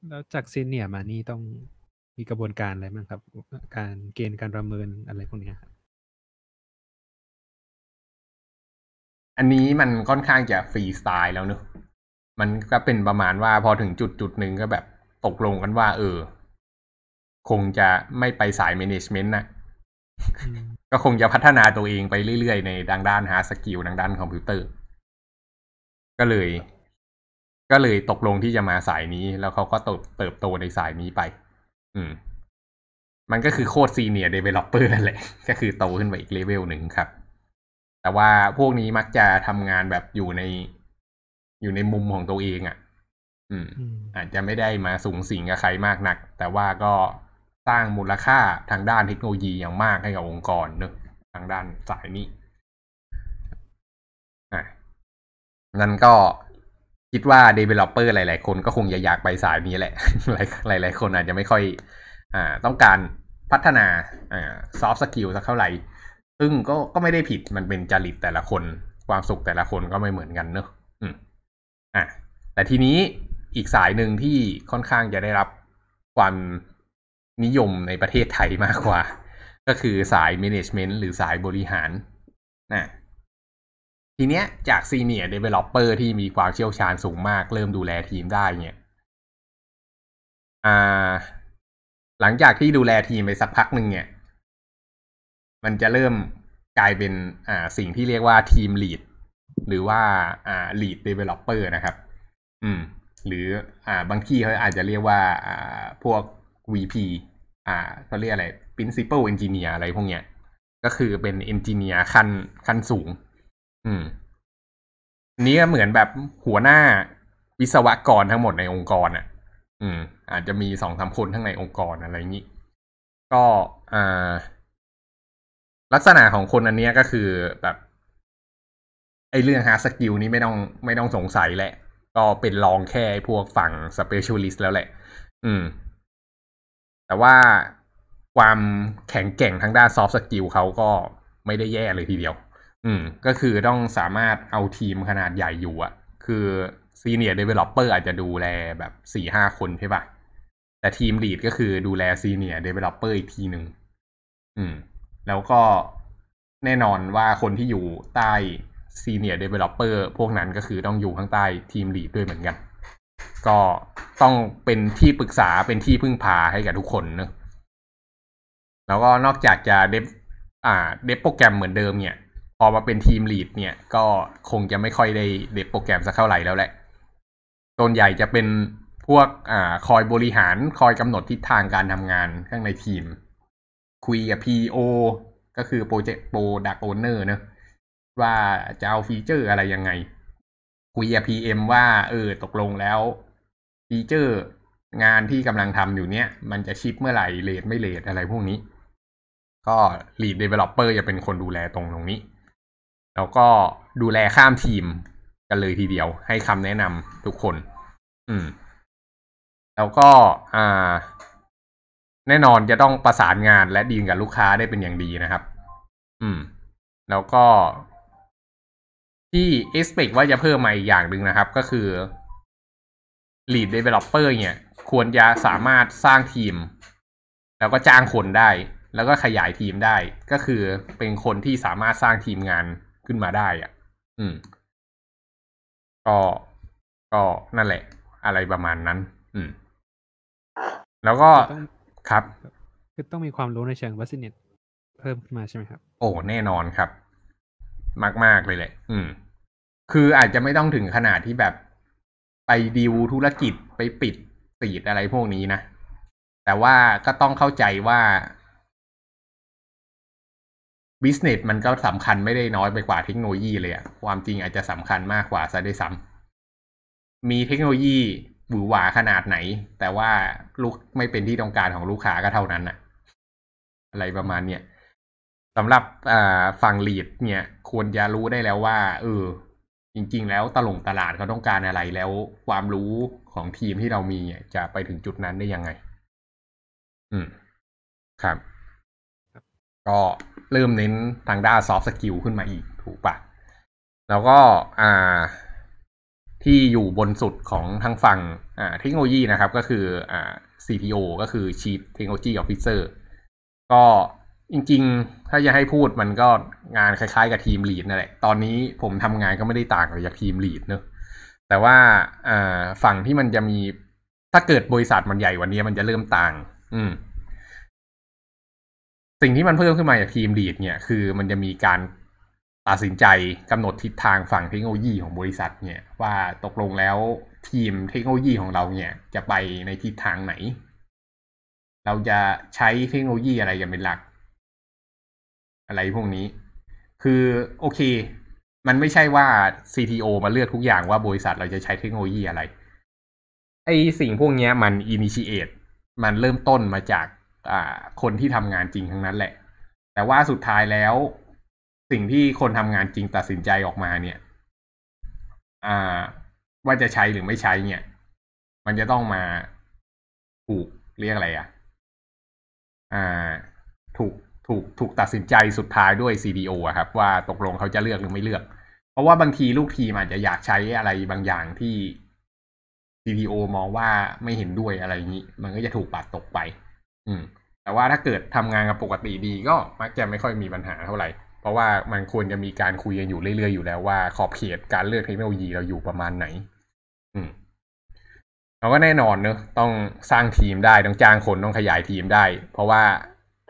แล้วจากซีเนียมานี่ต้องมีกระบวนการอะไรบ้างครับ การเกณฑ์การประเมินอะไรพวกนี้ครับอันนี้มันค่อนข้างจะฟรีสไตล์แล้วเนอะมันก็เป็นประมาณว่าพอถึงจุดจุดหนึ่งก็แบบตกลงกันว่า เออ คงจะไม่ไปสายเมนจเมนต์นะก็คงจะพัฒนาตัวเองไปเรื่อย ๆ ในดังด้านหาสกิลดังด้านคอมพิวเตอร์ ก็เลย ก็เลยตกลงที่จะมาสายนี้ แล้วเขาก็เติบโตในสายนี้ไป อืม มันก็คือโคตรซีเนียร์เดเวลลอปเปอร์นนั่แหละก็คือโตขึ้นไปอีกเลเวลหนึ่งครับแต่ว่าพวกนี้มักจะทำงานแบบอยู่ในอยู่ในมุมของตัวเองอะ่ะ อืม อาจจะไม่ได้มาสูงสิงกับใครมากนัก แต่ว่าก็สร้างมูลค่าทางด้านเทคโนโลยีอย่างมากให้กับองค์กรเนอะทางด้านสายนี้อ่ะงั้นก็คิดว่า developer หลายๆคนก็คงจะอยากไปสายนี้แหละ หลายๆคนอาจจะไม่ค่อย อ่า ต้องการพัฒนาอฟต soft skill สักเท่าไหร่ ซึ่งก็ก็ไม่ได้ผิด มันเป็นจริตแต่ละคน ความสุขแต่ละคนก็ไม่เหมือนกันเนอะอือ่ะแต่ทีนี้อีกสายหนึ่งที่ค่อนข้างจะได้รับความนิยมในประเทศไทยมากกว่า ก็คือสาย management หรือสายบริหารนะทีเนี้ยจาก senior developer ที่มีความเชี่ยวชาญสูงมาก เริ่มดูแลทีมได้เนี่ยอ่าหลังจากที่ดูแลทีมไปสักพักหนึ่งเนี่ย มันจะเริ่มกลายเป็นอ่า สิ่งที่เรียกว่าทีมลีดหรือว่าอ่า lead developer นะครับ อืม หรืออ่า บางที่เขาอาจจะเรียกว่า อ่าพวก VP อ่าเขาเรียกอะไร principal engineer อะไรพวกเนี้ย ก็คือเป็น engineer ขั้น ขั้นสูง อืมนี้ก็เหมือนแบบหัวหน้าวิศวกรทั้งหมดในองค์กรอ่ะ อืม อาจจะมีสองสาคนทั้งในองค์กรอะไรอย่างนี้ ก็ อ่า ลักษณะของคนอันนี้ก็คือแบบไอเรื่องหาสกิลนี้ไม่ต้องไม่ต้องสงสัยแหละ ก็เป็นรองแค่พวกฝั่งสเปเชียลิสต์แล้วแหละ อืม แต่ว่าความแข็งแกร่งทางด้านซอฟต์สกิลเขาก็ไม่ได้แย่เลยทีเดียว อืม ก็คือต้องสามารถเอาทีมขนาดใหญ่อยู่อะคือซีเนียร์เดเวลอปเปอร์อาจจะดูแลแบบสี่ห้าคนใช่ปะ่ะแต่ทีมลีดก็คือดูแลซีเนียร์เดเวลอปเปอร์อีกทีหนึ่งอืม แล้วก็แน่นอนว่าคนที่อยู่ใต้ซีเนียร์เดเวลลอปเปอร์พวกนั้นก็คือต้องอยู่ข้างใต้ทีมลีดด้วยเหมือนกัน ก็ต้องเป็นที่ปรึกษาเป็นที่พึ่งพาให้กับทุกคนเนะแล้วก็นอกจากจะเดฟอ่าเดฟโปรแกรมเหมือนเดิมเนี่ยพอมาเป็นทีมลีดเนี่ย ก็คงจะไม่ค่อยได้เดฟโปรแกรมสักเท่าไหร่แล้วแหละต้นใหญ่จะเป็นพวกอ่าคอยบริหารคอยกำหนดทิศทางการทำงานข้างในทีมคุยกับพีโอก็คือโปรเจกต์โปรดักโอเนอร์เนะว่าจะเอาฟีเจอร์อะไรยังไง คุยกับพีเอม ว่าเออ ตกลงแล้ว ฟีเจอร์ งานที่กำลังทำอยู่เนี้ยมันจะชิปเมื่อไหร่เลทไม่เลทอะไรพวกนี้ ก็ Lead Developer จะเป็นคนดูแลตรงตรงนี้ แล้วก็ดูแลข้ามทีมกันเลยทีเดียวให้คำแนะนำทุกคน อืม แล้วก็ อ่า แน่นอนจะต้องประสานงานและดีลกับลูกค้าได้เป็นอย่างดีนะครับ อืม แล้วก็ที่เอสเปกว่าจะเพิ่มมาอีกอย่างหนึ่งนะครับ ก็คือ lead developer เนี่ย ควรจะสามารถสร้างทีม แล้วก็จ้างคนได้ แล้วก็ขยายทีมได้ ก็คือเป็นคนที่สามารถสร้างทีมงานขึ้นมาได้ อ่ะ อืมก็ก็นั่นแหละ อะไรประมาณนั้น อืม แล้วก็ครับ คือต้องมีความรู้ในเชิงวัสดุเพิ่มขึ้นมาใช่ไหมครับ โอ้แน่นอนครับมาก ๆเลยแหละอืม คืออาจจะไม่ต้องถึงขนาดที่แบบไปดีวธุรกิจไปปิดสีดอะไรพวกนี้นะ แต่ว่าก็ต้องเข้าใจว่าบิสเนสมันก็สำคัญไม่ได้น้อยไปกว่าเทคโนโลยีเลยอะความจริงอาจจะสำคัญมากกว่าซะด้วยซ้ำมีเทคโนโลยีบวือหวาขนาดไหน แต่ว่าลูกไม่เป็นที่ต้องการของลูกค้าก็เท่านั้นอะอะไรประมาณเนี้ยสำหรับฝั่งลีดเนี่ย ควรจะรู้ได้แล้วว่า เออ จริงๆแล้วตลงตลาดเขาต้องการอะไรแล้วความรู้ของทีมที่เรามีจะไปถึงจุดนั้นได้ยังไง อืมครับ ก็เริ่มเน้นทางด้านซอฟต์สกิลขึ้นมาอีกถูกปะแล้วก็ อ่าที่อยู่บนสุดของทางฝั่งเทคโนโลยีนะครับ ก็คือ c p o ก็คือ Chief Technology Officer ก็จริงๆ ถ้าจะให้พูดมันก็งานคล้ายๆ กับทีมลีดนั่นแหละ ตอนนี้ผมทำงานก็ไม่ได้ต่างอะไรจากทีมลีดเนอะแต่ว่าฝั่งที่มันจะมีถ้าเกิดบริษัทมันใหญ่วันนี้มันจะเริ่มต่าง อืมสิ่งที่มันเพิ่มขึ้นมาจากทีมลีดเนี่ย คือมันจะมีการตัดสินใจกำหนดทิศทางฝั่งเทคโนโลยีของบริษัท เนี่ย ว่าตกลงแล้วทีมเทคโนโลยีของเราเนี่ยจะไปในทิศทางไหน เราจะใช้เทคโนโลยีอะไรกันเป็นหลักอะไรพวกนี้ คือ โอเค มันไม่ใช่ว่า CTO มาเลือกทุกอย่างว่าบริษัทเราจะใช้เทคโนโลยีอะไร ไอสิ่งพวกนี้มัน initiate มันเริ่มต้นมาจากคนที่ทำงานจริงทั้งนั้นแหละ แต่ว่าสุดท้ายแล้วสิ่งที่คนทำงานจริงตัดสินใจออกมาเนี่ย ว่าจะใช้หรือไม่ใช้เนี่ย มันจะต้องมาถูก เรียกอะไรอ่ะอะถูกถูกถูกตัดสินใจสุดท้ายด้วย CDO อะครับ ว่าตกลงเขาจะเลือกหรือไม่เลือก เพราะว่าบางทีลูกทีมอาจจะอยากใช้อะไรบางอย่างที่ CDO มองว่าไม่เห็นด้วยอะไรอย่างนี้ มันก็จะถูกปัดตกไป อืม แต่ว่าถ้าเกิดทำงานกับปกติดีก็มักจะไม่ค่อยมีปัญหาเท่าไหร่เพราะว่ามันควรจะมีการคุยกันอยู่เรื่อย ๆอยู่แล้วว่า ขอบเขตการเลือกเทคโนโลยีเราอยู่ประมาณไหน อืมเราก็แน่นอนเนอะต้องสร้างทีมได้ต้องจ้างคนต้องขยายทีมได้ เพราะว่า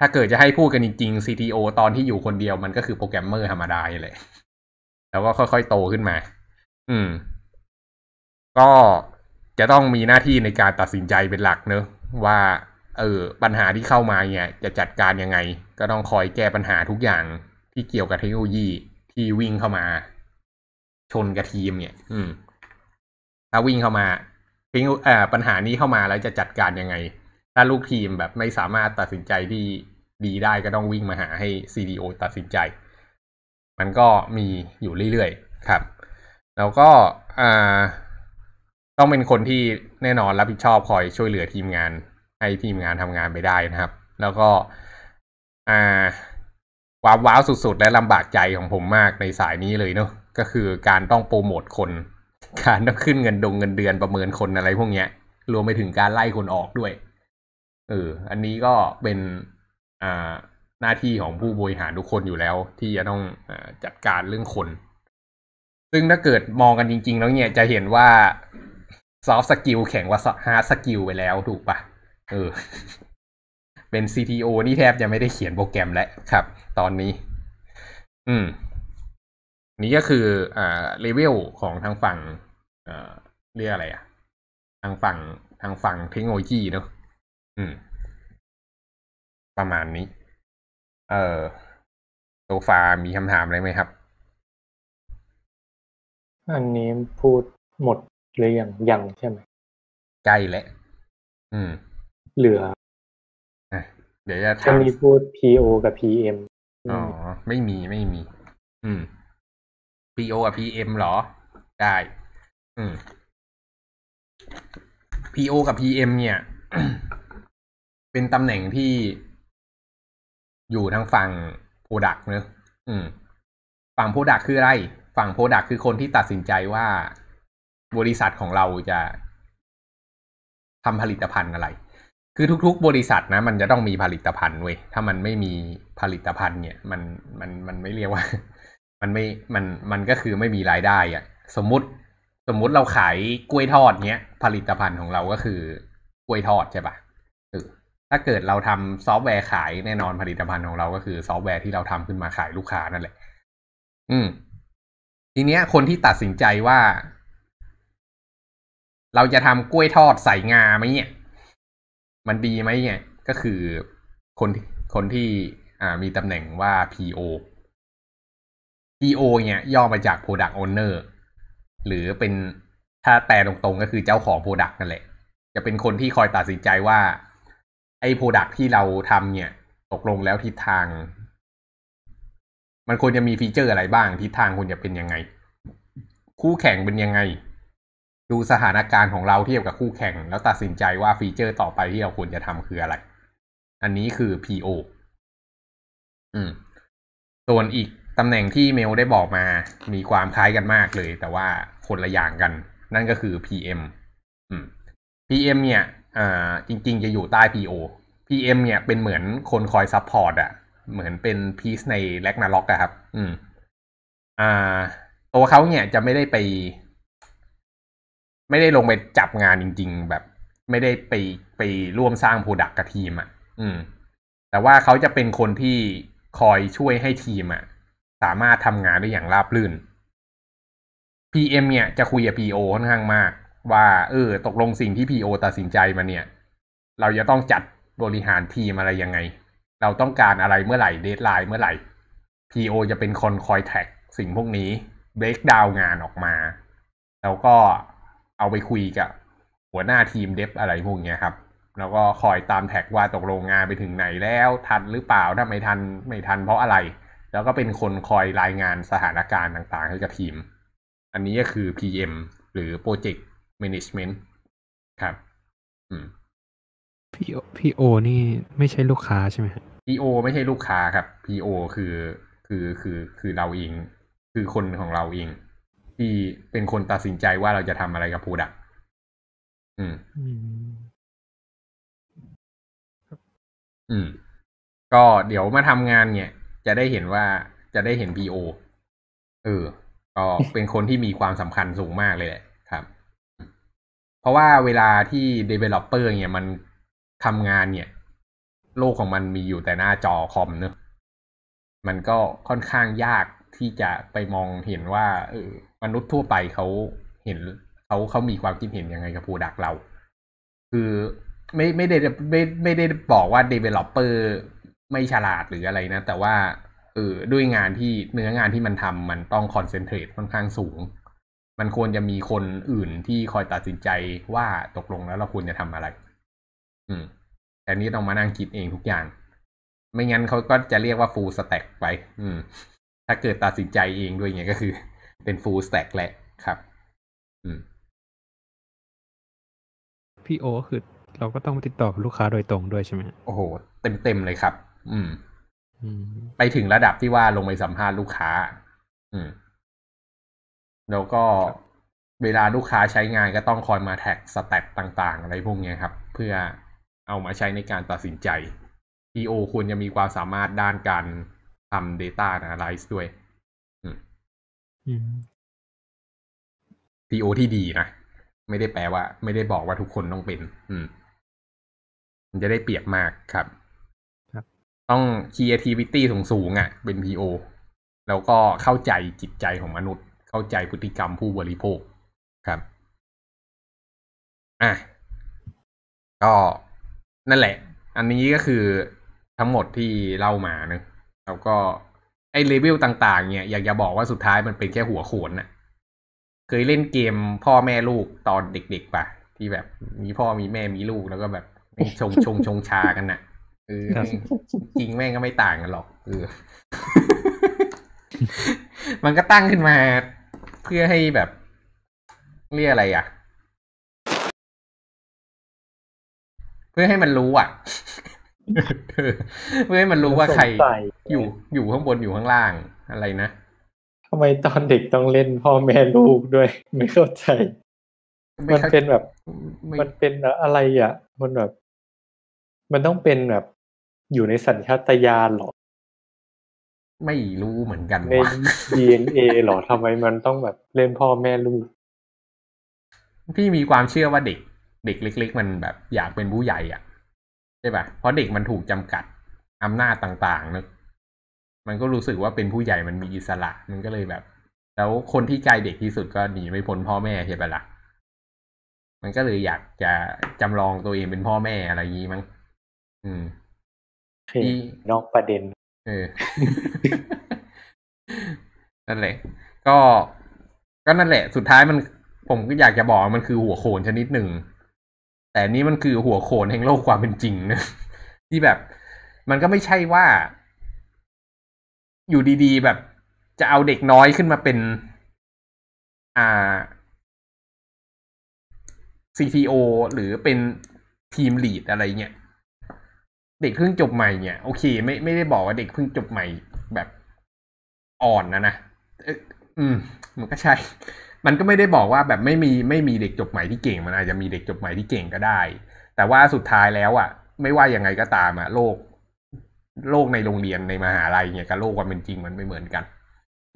ถ้าเกิดจะให้พูดกันจริงๆ CTO ตอนที่อยู่คนเดียวมันก็คือโปรแกรมเมอร์ธรรมดาเลย แล้วก็ค่อยๆโตขึ้นมา อืม ก็จะต้องมีหน้าที่ในการตัดสินใจเป็นหลักเนอะว่า เออปัญหาที่เข้ามาเนี่ย จะจัดการยังไง ก็ต้องคอยแก้ปัญหาทุกอย่างที่เกี่ยวกับเทคโนโลยี ที่วิ่งเข้ามา ชนกับทีม เนี่ย อืม ถ้าวิ่งเข้ามาทคโนเอ่อปัญหานี้เข้ามาแล้วจะจัดการยังไงถ้าลูกทีมแบบไม่สามารถตัดสินใจที่ดีได้ก็ต้องวิ่งมาหาให้ CDO ตัดสินใจ มันก็มีอยู่เรื่อยๆ ครับ แล้วก็ต้องเป็นคนที่แน่นอนรับผิดชอบคอยช่วยเหลือทีมงาน ให้ทีมงานทำงานไปได้นะครับ แล้วก็ว้าวว้าวสุด ๆ และลำบากใจของผมมากในสายนี้เลยเนอะก็คือการต้องโปรโมทคน การต้องขึ้นเงินดงเงินเดือนประเมินคนอะไร พวกเนี้ย รวมไปถึงการไล่คนออกด้วยเออ อันนี้ก็เป็นอ่าหน้าที่ของผู้บริหารทุกคนอยู่แล้วที่จะต้องอจัดการเรื่องคน ซึ่งถ้าเกิดมองกันจริง ๆ แล้วเนี่ยจะเห็นว่าซอฟต์สกิลแข็งกว่าฮาร์ดสกิลไปแล้วถูกปะเออ เป็น CTO นี่แทบจะไม่ได้เขียนโปรแกรมแล้วครับ ตอนนี้ อืม นี่ก็คืออ่าเลเวลของทางฝั่งเรียกอะไรอะทางฝั่งทางฝั่งเทคโนโลยี เนาะืม ประมาณนี้ เออโซฟามีคำถามอะไรไหมครับ อันนี้พูดหมดเลยอยางยังใช่ไหม ใกล้แล้วอืม เหลืออ่ะเดี๋ยวจะจะมมีพูด PO กับ PM อ๋อ ไม่มีไม่มี อืม PO กับ PM หรอ ได้ อืม PO กับ PM เนี่ยเป็นตำแหน่งที่อยู่ทางฝั่งโปรดักต์เนอะฝั่งโปรดักต์คืออะไรฝั่งโปรดักต์คือคนที่ตัดสินใจว่าบริษัทของเราจะทำผลิตภัณฑ์อะไร คือทุกๆบริษัทนะ มันจะต้องมีผลิตภัณฑ์เว้ยถ้ามันไม่มีผลิตภัณฑ์เนี่ย มันมันมันไม่เรียกว่า มันไม่มันมันก็คือไม่มีรายได้อะสมมติสมมติเราขายกล้วยทอดเนี้ยผลิตภัณฑ์ของเราก็คือกล้วยทอดใช่ปะถ้าเกิดเราทำซอฟต์แวร์ขายแน่นอนผลิตภัณฑ์ของเราก็คือซอฟต์แวร์ที่เราทำขึ้นมาขายลูกค้านั่นแหละ อืมทีเนี้ย คนที่ตัดสินใจว่า เราจะทำกล้วยทอดใส่งาไหมเนี่ย มันดีไหมเนี่ย ก็คือคนคนที่อ่ามีตำแหน่งว่า PO PO เนี่ย ย่อมาจาก Product Owner หรือเป็นถ้าแต่ตรงๆก็คือเจ้าของ Product นั่นแหละ จะเป็นคนที่คอยตัดสินใจว่าไอ้โปรดักที่เราทำเนี่ยตกลงแล้วทิศทาง มันควรจะมีฟีเจอร์อะไรบ้างทิศทางควรจะเป็นยังไง คู่แข่งเป็นยังไง ดูสถานการณ์ของเราเทียบกับคู่แข่ง แล้วตัดสินใจว่าฟีเจอร์ต่อไปที่เราควรจะทำคืออะไร อันนี้คือ PO อืมส่วนอีก ตำแหน่งที่เมลได้บอกมา มีความคล้ายกันมากเลย แต่ว่าคนละอย่างกัน นั่นก็คือ PM อืม PM เนี่ย่า จริงๆ จะอยู่ใต้ PO PM เนี่ยเป็นเหมือนคนคอยซัพพอร์ตอะเหมือนเป็นพีซในแลกนาล็อกอะครับ อืมอ่าตัวเขาเนี่ยจะไม่ได้ไป ไม่ได้ลงไปจับงานจริง ๆ แบบ ไม่ได้ไปไปร่วมสร้างโปรดักกับทีมอะอืม แต่ว่าเขาจะเป็นคนที่คอยช่วยให้ทีมอะสามารถทำงานได้อย่างราบรื่น PM เนี่ย จะคุยกับ PO ค่อนข้างมากว่าเออตกลงสิ่งที่พีโอตัดสินใจมาเนี่ย เราจะต้องจัดบริหารทีมอะไรยังไง เราต้องการอะไรเมื่อไหร่เดทไลน์เมื่อไหร่พีโอจะเป็นคนคอยแท็กสิ่งพวกนี้เบรกดาวงานออกมา แล้วก็เอาไปคุยกับ หัวหน้าทีมเดฟอะไรพวกนี้ครับแล้วก็คอยตามแท็กว่าตกลงงานไปถึงไหนแล้วทันหรือเปล่า ถ้าไม่ทันไม่ทันเพราะอะไร แล้วก็เป็นคนคอยรายงานสถานการณ์ต่างๆให้กับทีม อันนี้ก็คือ PM หรือ Project มนจ a g e m e n ครับพีโอพีโอนี่ไม่ใช่ลูกค้าใช่ไหมพีโอไม่ใช่ลูกค้าครับพีโอคือคือคือ คือเราเองคือคนของเราเองที่เป็นคนตัดสินใจว่าเราจะทำอะไรกับโปรดักอืมอืม ก็เดี๋ยวมาทำงานเนี่ย จะได้เห็นว่าจะได้เห็นพีโอเออ ก็เป็นคนที่มีความสำคัญสูงมากเลยแหละเพราะว่าเวลาที่ developer เนี่ยมันทำงานเนี่ย โลกของมันมีอยู่แต่หน้าจอคอมเนอะมันก็ค่อนข้างยากที่จะไปมองเห็นว่า เออมนุษย์ทั่วไปเขาเห็นเขาเขามีความคิดเห็นยังไงกับผู้ดักเรา คือไม่ไม่ได้ไม่ไม่ได้บอกว่า developer ไม่ฉลาดหรืออะไรนะ แต่ว่าเออด้วยงานที่เนื้องานที่มันทำมันต้องคอนเซนเทรตค่อนข้างสูงมันควรจะมีคนอื่นที่คอยตัดสินใจว่าตกลงแล้วเราควรจะทำอะไร อืม แต่นี้ต้องมานั่งคิดเองทุกอย่าง ไม่งั้นเขาก็จะเรียกว่าฟูลสแต็กไป อืม ถ้าเกิดตัดสินใจเองด้วยเนี่ยก็คือเป็นฟูลสแต็กแหละครับ อืมพี่โอคือเราก็ต้องติดต่อกับลูกค้าโดยตรงด้วยใช่ไหมโอ้โหเต็มเต็มเลยครับ อืม อืม ไปถึงระดับที่ว่าลงไปสัมภาษณ์ลูกค้า อืมแล้วก็เวลาลูกค้าใช้งานก็ต้องคอยมาแท็กสแต็ปต่างๆ อะไรพวกนี้ครับ เพื่อเอามาใช้ในการตัดสินใจ e o ควรจะมีความสามารถด้านการทำ Data Analyze ด้วย PO ที่ดีนะ ไม่ได้แปลว่า ไม่ได้บอกว่าทุกคนต้องเป็น อืมมันจะได้เปรียบมากครับ ครับ ต้อง creativity สูงสูงอะ่ะเป็น PO แล้วก็เข้าใจจิตใจของมนุษย์เข้าใจพฤติกรรมผู้บริโภคครับอ่ะก็นั่นแหละ อันนี้ก็คือทั้งหมดที่เล่ามานะแล้วก็ ไอ้เลเวลต่างๆเนี่ย อยากจะบอกว่าสุดท้ายมันเป็นแค่หัวโขนนะ่ะ เคยเล่นเกมพ่อแม่ลูกตอนเด็กๆปะที่แบบมีพ่อมีแม่มีลูกแล้วก็แบบชงชงชงชากันนะ่ะคออจริงแม่งก็ไม่ต่างกันหรอกออมันก็ตั้งขึ้นมาพื่อให้แบบเรียกอะไรอ่ะ เพื่อให้มันรู้ อ่ะเพื่อให้มันรู้ว่าใครอยู่อยู่ข้างบนอยู่ข้างล่างอะไรนะทำไมตอนเด็กต้องเล่นพ่อแม่ลูกด้วย ไม่เข้าใจ มันเป็นแบบมันเป็นอะไรอ่ะมันแบบ มันต้องเป็นแบบ อยู่ในสัญชาตญาณหรอไม่รู้เหมือนกัน็น DNA หรอทำไมมันต้องแบบเล่นพ่อแม่ลูกพี่มีความเชื่อว่าเด็ก เด็กเล็กๆมันแบบอยากเป็นผู้ใหญ่ อ่ะใช่ป่ะเพราะเด็กมันถูกจำกัดอำนาจต่าง ๆนะมันก็รู้สึกว่าเป็นผู้ใหญ่มันมีอิสระมันก็เลยแบบแล้วคนที่ใจเด็กที่สุดก็หนีไม่พ้นพ่อแม่ใช่ป่ะละ่ะ มันก็เลยอยากจะจำลองตัวเองเป็นพ่อแม่อะไรอย่างนี้มั้งอืมที่นอกประเด็นนั่นแหละ ก็ ก็นั่นแหละ สุดท้ายมันผมก็อยากจะบอกมันคือหัวโขนชนิดหนึ่ง แต่นี่มันคือหัวโขนแห่งโลกความเป็นจริงนะ ที่แบบมันก็ไม่ใช่ว่าอยู่ดีๆแบบ จะเอาเด็กน้อยขึ้นมาเป็น อ่า CTO หรือเป็นทีมลีดอะไรเงี้ยเด็กเพิ่งจบใหม่เนี่ยโอเค ไม่ไม่ได้บอกว่าเด็กเพิ่งจบใหม่แบบอ่อนนะนะอืม มันก็ใช่ มันก็ไม่ได้บอกว่าแบบไม่มีไม่มีเด็กจบใหม่ที่เก่งมันอาจจะมีเด็กจบใหม่ที่เก่งก็ได้ แต่ว่าสุดท้ายแล้วอะ่ะ ไม่ว่ายังไงก็ตามอะ่ะโลก โลกในโรงเรียนในมหาลัยเนี่ยกับโลกความเป็นจริงมันไม่เหมือนกัน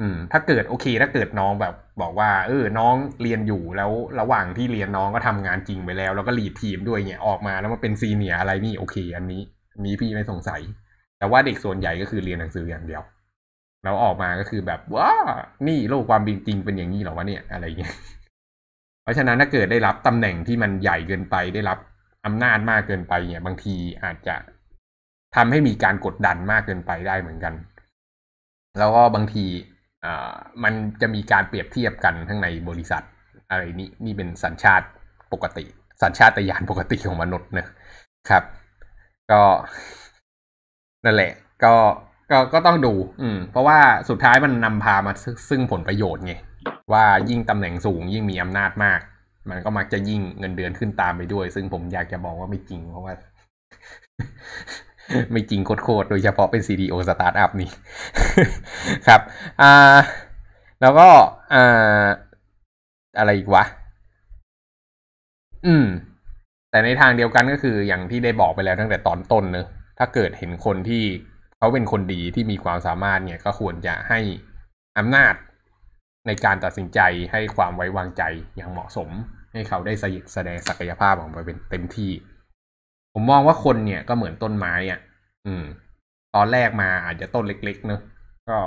อืม ถ้าเกิดโอเคถ้าเกิดน้องแบบบอกว่า เออ น้องเรียนอยู่แล้วระหว่างที่เรียนน้องก็ทำงานจริงไปแล้วแล้วก็รีดทีมด้วยเนี่ยออกมา แล้วมาเป็นซีเนียอะไรนี่โอเค อันนี้มีพี่ไม่สงสัย แต่ว่าเด็กส่วนใหญ่ก็คือเรียนหนังสืออย่างเดียวแล้วออกมาก็คือแบบว้า นี่โลกความจริงเป็นอย่างนี้หรอวะเนี่ยอะไรเงี้ยเพราะฉะนั้นถ้าเกิดได้รับตำแหน่งที่มันใหญ่เกินไปได้รับอำนาจมากเกินไป เนี่ย บางทีอาจจะทำให้มีการกดดันมากเกินไปได้เหมือนกัน แล้วก็บางทีอ่ามันจะมีการเปรียบเทียบกันทั้งในบริษัทอะไรนี้นี่เป็นสัญชาติปกติ สัญชาตญาณปกติของมนุษย์นะครับก็นั่นแหละ ก็ก็ก็ต้องดู อืม เพราะว่าสุดท้ายมันนำพามาซึ่งผลประโยชน์ไงว่ายิ่งตำแหน่งสูง ยิ่งมีอำนาจมาก มันก็มักจะยิ่งเงินเดือนขึ้นตามไปด้วย ซึ่งผมอยากจะบอกว่าไม่จริงเพราะว่า ไม่จริงโคตรโดยเฉพาะเป็นซีดีโอสตาร์ทอัพนี่ ครับอ่าแล้วก็อ่าอะไรอีกวะ อืมแต่ในทางเดียวกันก็คืออย่างที่ได้บอกไปแล้วตั้งแต่ตอนต้นเนอะถ้าเกิดเห็นคนที่เขาเป็นคนดีที่มีความสามารถเนี่ย ก็ควรจะให้อำนาจในการตัดสินใจให้ความไว้วางใจอย่างเหมาะสม ให้เขาได้แสดงศักยภาพออกมาเป็นเต็มที่ ผมมองว่าคนเนี่ย ก็เหมือนต้นไม้อะ่ะอืม ตอนแรกมาอาจจะต้นเล็กๆเนอะก็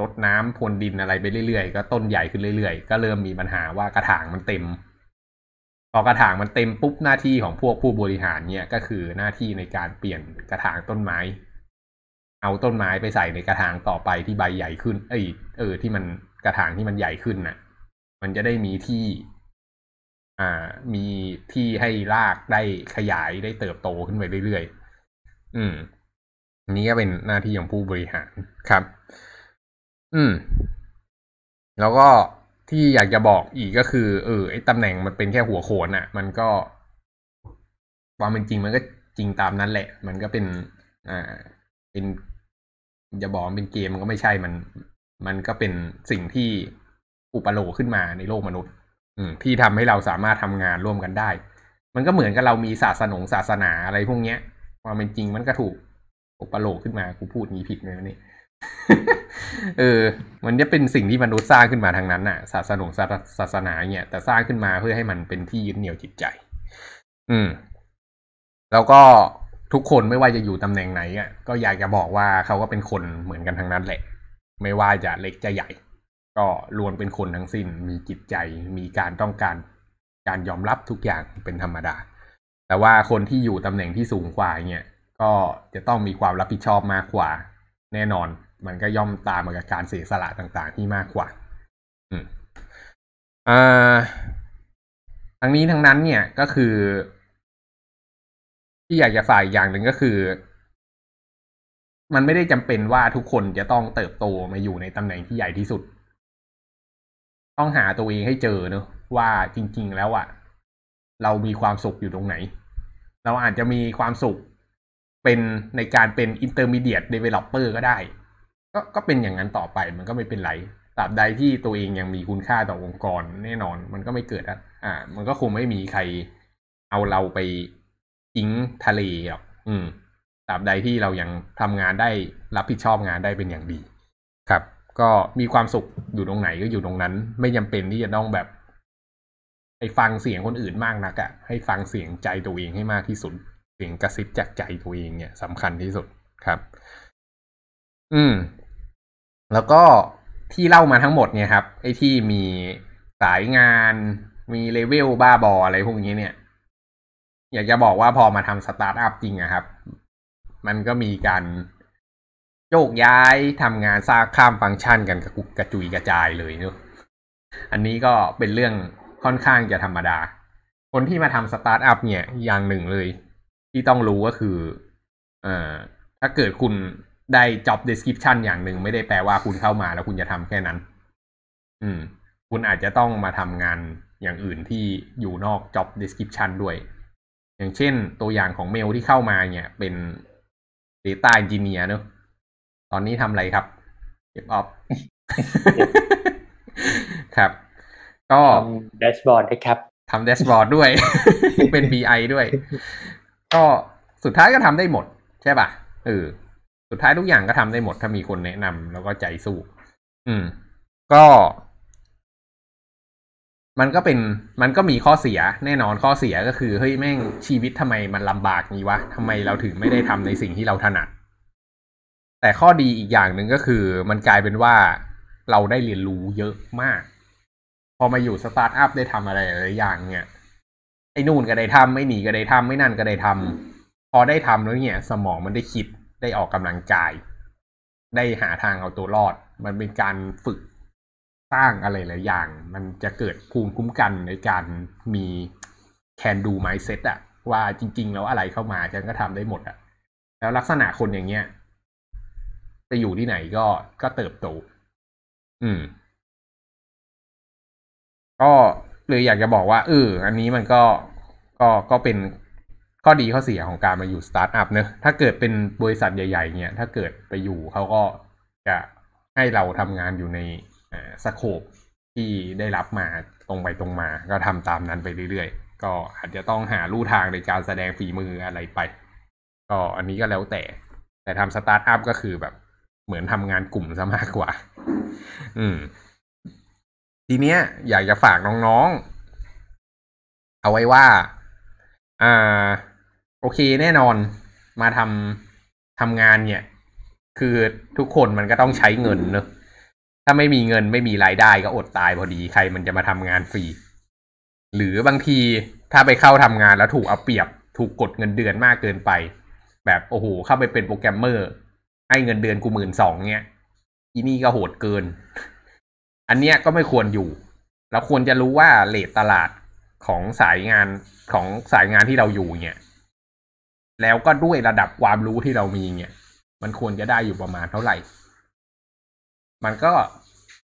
ลดน้ำพรวนดินอะไรไปเรื่อยๆก็ต้นใหญ่ขึ้นเรื่อย ๆ ก็เริ่มมีปัญหาว่ากระถางมันเต็มพอกระถางมันเต็มปุ๊บหน้าที่ของพวกผู้บริหาร เนี่ยก็คือหน้าที่ในการเปลี่ยนกระถางต้นไม้ เอาต้นไม้ไปใส่ในกระถางต่อไปที่ใบใหญ่ขึ้น เอ้เออ ที่มันกระถางที่มันใหญ่ขึ้นน่ะ มันจะได้มีที่ อ่า มีที่ให้รากได้ขยายได้เติบโตขึ้นไปเรื่อยๆอืมนี้ก็เป็นหน้าที่ของผู้บริหารครับ อืม แล้วก็ที่อยากจะบอกอีก ก็คือเออไอ้ตำแหน่งมันเป็นแค่หัวโขนอะ่ะ มันก็ ความเป็นจริงมันก็จริงตามนั้นแหละ มันก็เป็น อ่า เป็นจะบอกเป็นเกมมันก็ไม่ใช่มัน มันก็เป็นสิ่งที่อุปโลงขึ้นมาในโลกมนุษย์ อืมที่ทำให้เราสามารถทำงานร่วมกันได้ มันก็เหมือนกับเรามีศาสนงศาสนาอะไรพวกเนี้ยความเป็นจริงมันก็ถูกอุปโลงขึ้นมากูพูดงี้ผิดมวะนี่เออ มันจะเป็นสิ่งที่มนุษย์สร้างขึ้นมาทางนั้นน่ะ ศาสนาศาสนาเนี่ยแต่สร้างขึ้นมาเพื่อให้มันเป็นที่ยึดเหนี่ยวจิตใจ อืม แล้วก็ทุกคนไม่ว่าจะอยู่ตำแหน่งไหนอ่ะก็อยากจะบอกว่าเขาก็เป็นคนเหมือนกันทางนั้นแหละ ไม่ว่าจะเล็กจะใหญ่ ก็ล้วนเป็นคนทั้งสิ้นมีจิตใจ มีการต้องการการยอมรับทุกอย่างเป็นธรรมดาแต่ว่าคนที่อยู่ตำแหน่งที่สูงกว่าเนี่ยก็จะต้องมีความรับผิดชอบมากกว่าแน่นอนมันก็ย่อมตามมากับการเสียสละต่างๆที่มากกว่า อืมอทั้งนี้ทั้งนั้นเนี่ยก็คือ ที่อยากจะฝ่ายอย่างหนึ่งก็คือ มันไม่ได้จำเป็นว่าทุกคนจะต้องเติบโตมาอยู่ในตำแหน่งที่ใหญ่ที่สุด ต้องหาตัวเองให้เจอเนอะว่าจริงๆแล้วอะ่ะ เรามีความสุขอยู่ตรงไหน เราอาจจะมีความสุขเป็นในการเป็น intermediate developer ก็ได้ก็ ก็เป็นอย่างนั้นต่อไปมันก็ไม่เป็นไร ตราบใดที่ตัวเองยังมีคุณค่าต่อองค์กร แน่นอนมันก็ไม่เกิดอ่า มันก็คงไม่มีใครเอาเราไปทิ้งทะเลหรอก อืมตราบใดที่เรายังทำงานได้รับผิดชอบงานได้เป็นอย่างดี ครับ ก็มีความสุขอยู่ตรงไหนก็อยู่ตรงนั้น ไม่จำเป็นที่จะต้องแบบไปฟังเสียงคนอื่นมากนักอะ่ะให้ฟังเสียงใจตัวเองให้มากที่สุด เสียงกระซิบจากใจตัวเอง เนี่ย สำคัญที่สุด ครับ อืมแล้วก็ที่เล่ามาทั้งหมดเนี่ยครับไอ้ที่มีสายงาน มีเลเวลบ้าบอ อะไรพวกนี้เนี่ย อยากจะบอกว่าพอมาทำสตาร์ทอัพจริงอะครับ มันก็มีการโยกย้ายทำงานสร้างข้ามฟังก์ชันกันกระกุกกระจุยกระจายเลยเนอะอันนี้ก็เป็นเรื่องค่อนข้างจะธรรมดา คนที่มาทำสตาร์ทอัพเนี่ยอย่างหนึ่งเลย ที่ต้องรู้ก็คือเอ่อถ้าเกิดคุณได้ job description อย่างหนึ่งไม่ได้แปลว่าคุณเข้ามาแล้วคุณจะทำแค่นั้น อืม คุณอาจจะต้องมาทำงานอย่างอื่นที่อยู่นอก job description ด้วย อย่างเช่นตัวอย่างของเมลที่เข้ามาเนี่ย เป็น data engineer เนอะตอนนี้ทำอะไรครับ เก็บออฟครับ ก็ทำแดชบอร์ดครับ ทำแดชบอร์ดด้วย เป็น BI ด้วย ก็สุดท้ายก็ทำได้หมด ใช่ป่ะ เออสุดท้ายทุกอย่างก็ทำได้หมดถ้ามีคนแนะนำ แล้วก็ใจสู้ อืม ก็ มันก็เป็นมันก็มีข้อเสีย แน่นอนข้อเสียก็คือเฮ้ยแม่งชีวิตทำไมมันลำบากงี้วะทำไมเราถึงไม่ได้ทำในสิ่งที่เราถนัดแต่ข้อดีอีกอย่างหนึ่งก็คือ มันกลายเป็นว่าเราได้เรียนรู้เยอะมาก พอมาอยู่สตาร์ทอัพได้ทำอะไรหลายอย่างเนี่ยไอ้นู่นก็ได้ทำไม่หนีก็ได้ทำไม่นั่นก็ได้ทำ พอได้ทำแล้วเนี่ยสมองมันได้คิดได้ออกกำลังกายได้หาทางเอาตัวรอด มันเป็นการฝึกสร้างอะไรหลายอย่าง มันจะเกิดภูมิคุ้มกัน ในการมีแคนดูไมซ์เซ็ตอะว่าจริงๆ แล้วอะไรเข้ามา ฉันก็ทำได้หมดอะแล้วลักษณะคนอย่างเงี้ย จะอยู่ที่ไหนก็ก็เติบโต อืม ก็เลยอยากจะบอกว่า เออ อันนี้มันก็ก็ก็เป็นข้อดีข้อเสียของการมาอยู่สตาร์ทอัพเนะถ้าเกิดเป็นบริษัทใหญ่ๆเนี่ย ถ้าเกิดไปอยู่เขาก็จะ ให้เราทำงานอยู่ในสโคป ที่ได้รับมาตรงไปตรงมา ก็ทำตามนั้นไปเรื่อยๆ ก็ อาจจะต้องหาลู่ทางในการแสดงฝีมืออะไรไป ก็อันนี้ก็แล้วแต่ แต่ทำสตาร์ทอัพก็คือแบบเหมือนทำงานกลุ่มซะมากกว่า อืม ทีเนี้ยอยากจะฝากน้องๆเอาไว้ว่า อ่าโอเคแน่นอนมาทำทำงานเนี่ย คือทุกคนมันก็ต้องใช้เงินเนอะถ้าไม่มีเงินไม่มีรายได้ก็อดตายพอดีใครมันจะมาทำงานฟรี หรือบางทีถ้าไปเข้าทำงานแล้วถูกเอาเปรียบถูกกดเงินเดือนมากเกินไป แบบโอ้โหเข้าไปเป็นโปรแกรมเมอร์ ให้เงินเดือนกูหมื่นสองเนี่ยอีนี่ก็โหดเกิน อันเนี้ยก็ไม่ควรอยู่เราควรจะรู้ว่าเลทตลาดของสายงานของสายงานที่เราอยู่เนี่ยแล้วก็ด้วยระดับความรู้ที่เรามีเนี่ย มันควรจะได้อยู่ประมาณเท่าไหร่ มันก็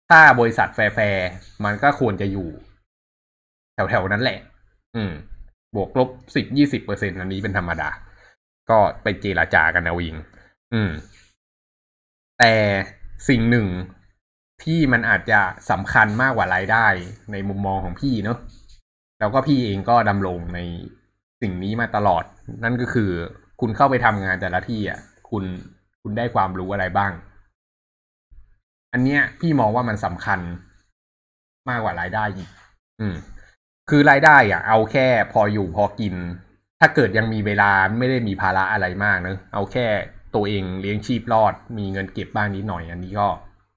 ถ้าบริษัทแฟร์มันก็ควรจะอยู่ แถวๆ นั้นแหละ อืม บวกลบสิบยี่สิบเปอร์เซ็นอันนี้เป็นธรรมดา ก็ไปเจราจากันเอาเองอืม แต่สิ่งหนึ่งที่มันอาจจะสำคัญมากกว่ารายได้ในมุมมองของพี่เนอะ แล้วก็พี่เองก็ดำรงในสิ่งนี้มาตลอด นั่นก็คือ คุณเข้าไปทำงานแต่ละที่อ่ะ คุณ คุณได้ความรู้อะไรบ้าง อันเนี้ยพี่มองว่ามันสำคัญ มากกว่ารายได้อีกอืม คือรายได้อ่ะ เอาแค่พออยู่พอกิน ถ้าเกิดยังมีเวลาไม่ได้มีภาระอะไรมากเนอะเอาแค่ตัวเองเลี้ยงชีพรอด มีเงินเก็บบ้างนิดหน่อย อันนี้ก็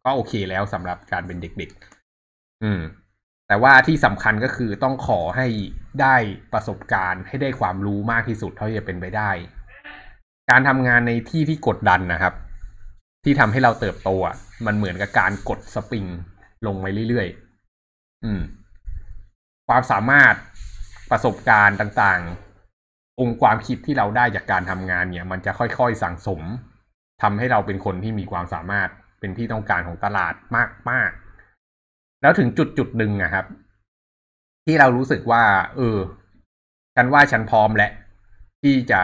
ก็โอเคแล้วสำหรับการเป็นเด็ก ๆ อืมแต่ว่าที่สำคัญก็คือต้องขอให้ได้ประสบการณ์ให้ได้ความรู้มากที่สุดเท่าที่จะเป็นไปได้ การทำงานในที่ที่กดดันนะครับ ที่ทำให้เราเติบโตอ่ะมันเหมือนกับการกดสปริงลงไปเรื่อยๆอืม ความสามารถประสบการณ์ต่างๆ องค์ความคิดที่เราได้จากการทำงานเนี่ย มันจะค่อยๆสั่งสมทำให้เราเป็นคนที่มีความสามารถเป็นที่ต้องการของตลาดมาก ๆแล้วถึงจุดจุดหนึ่งอะครับ ที่เรารู้สึกว่า เออฉันว่าฉันพร้อมแล้วที่จะ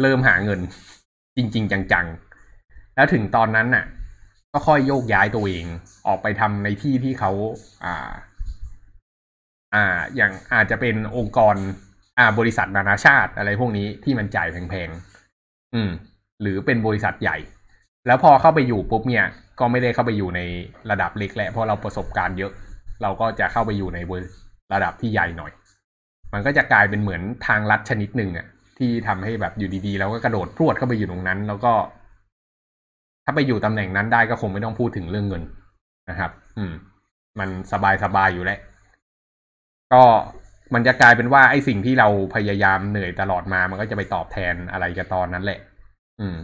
เริ่มหาเงินจริง ๆ จังๆแล้วถึงตอนนั้นน่ะ ก็ค่อยโยกย้ายตัวเอง ออกไปทำในที่ที่เขาอ่า อ่า อย่างอาจจะเป็นองค์กร อ่า บริษัทนานาชาติ อะไรพวกนี้ที่มันจ่ายแพงๆอืม หรือเป็นบริษัทใหญ่ แล้วพอเข้าไปอยู่ปุ๊บเนี่ยก็ไม่ได้เข้าไปอยู่ในระดับเล็กแหละ เพราะเราประสบการณ์เยอะ เราก็จะเข้าไปอยู่ในระดับที่ใหญ่หน่อย มันก็จะกลายเป็นเหมือนทางลัดชนิดหนึ่งอะที่ทำให้แบบอยู่ดีๆเราก็กระโดดพรวดเข้าไปอยู่ตรงนั้น แล้วก็ถ้าไปอยู่ตำแหน่งนั้นได้ก็คงไม่ต้องพูดถึงเรื่องเงินนะครับ อืม มันสบายสบายอยู่แล้วก็มันจะกลายเป็นว่าไอ้สิ่งที่เราพยายามเหนื่อยตลอดมา มันก็จะไปตอบแทนอะไรกันตอนนั้นแหละ อืม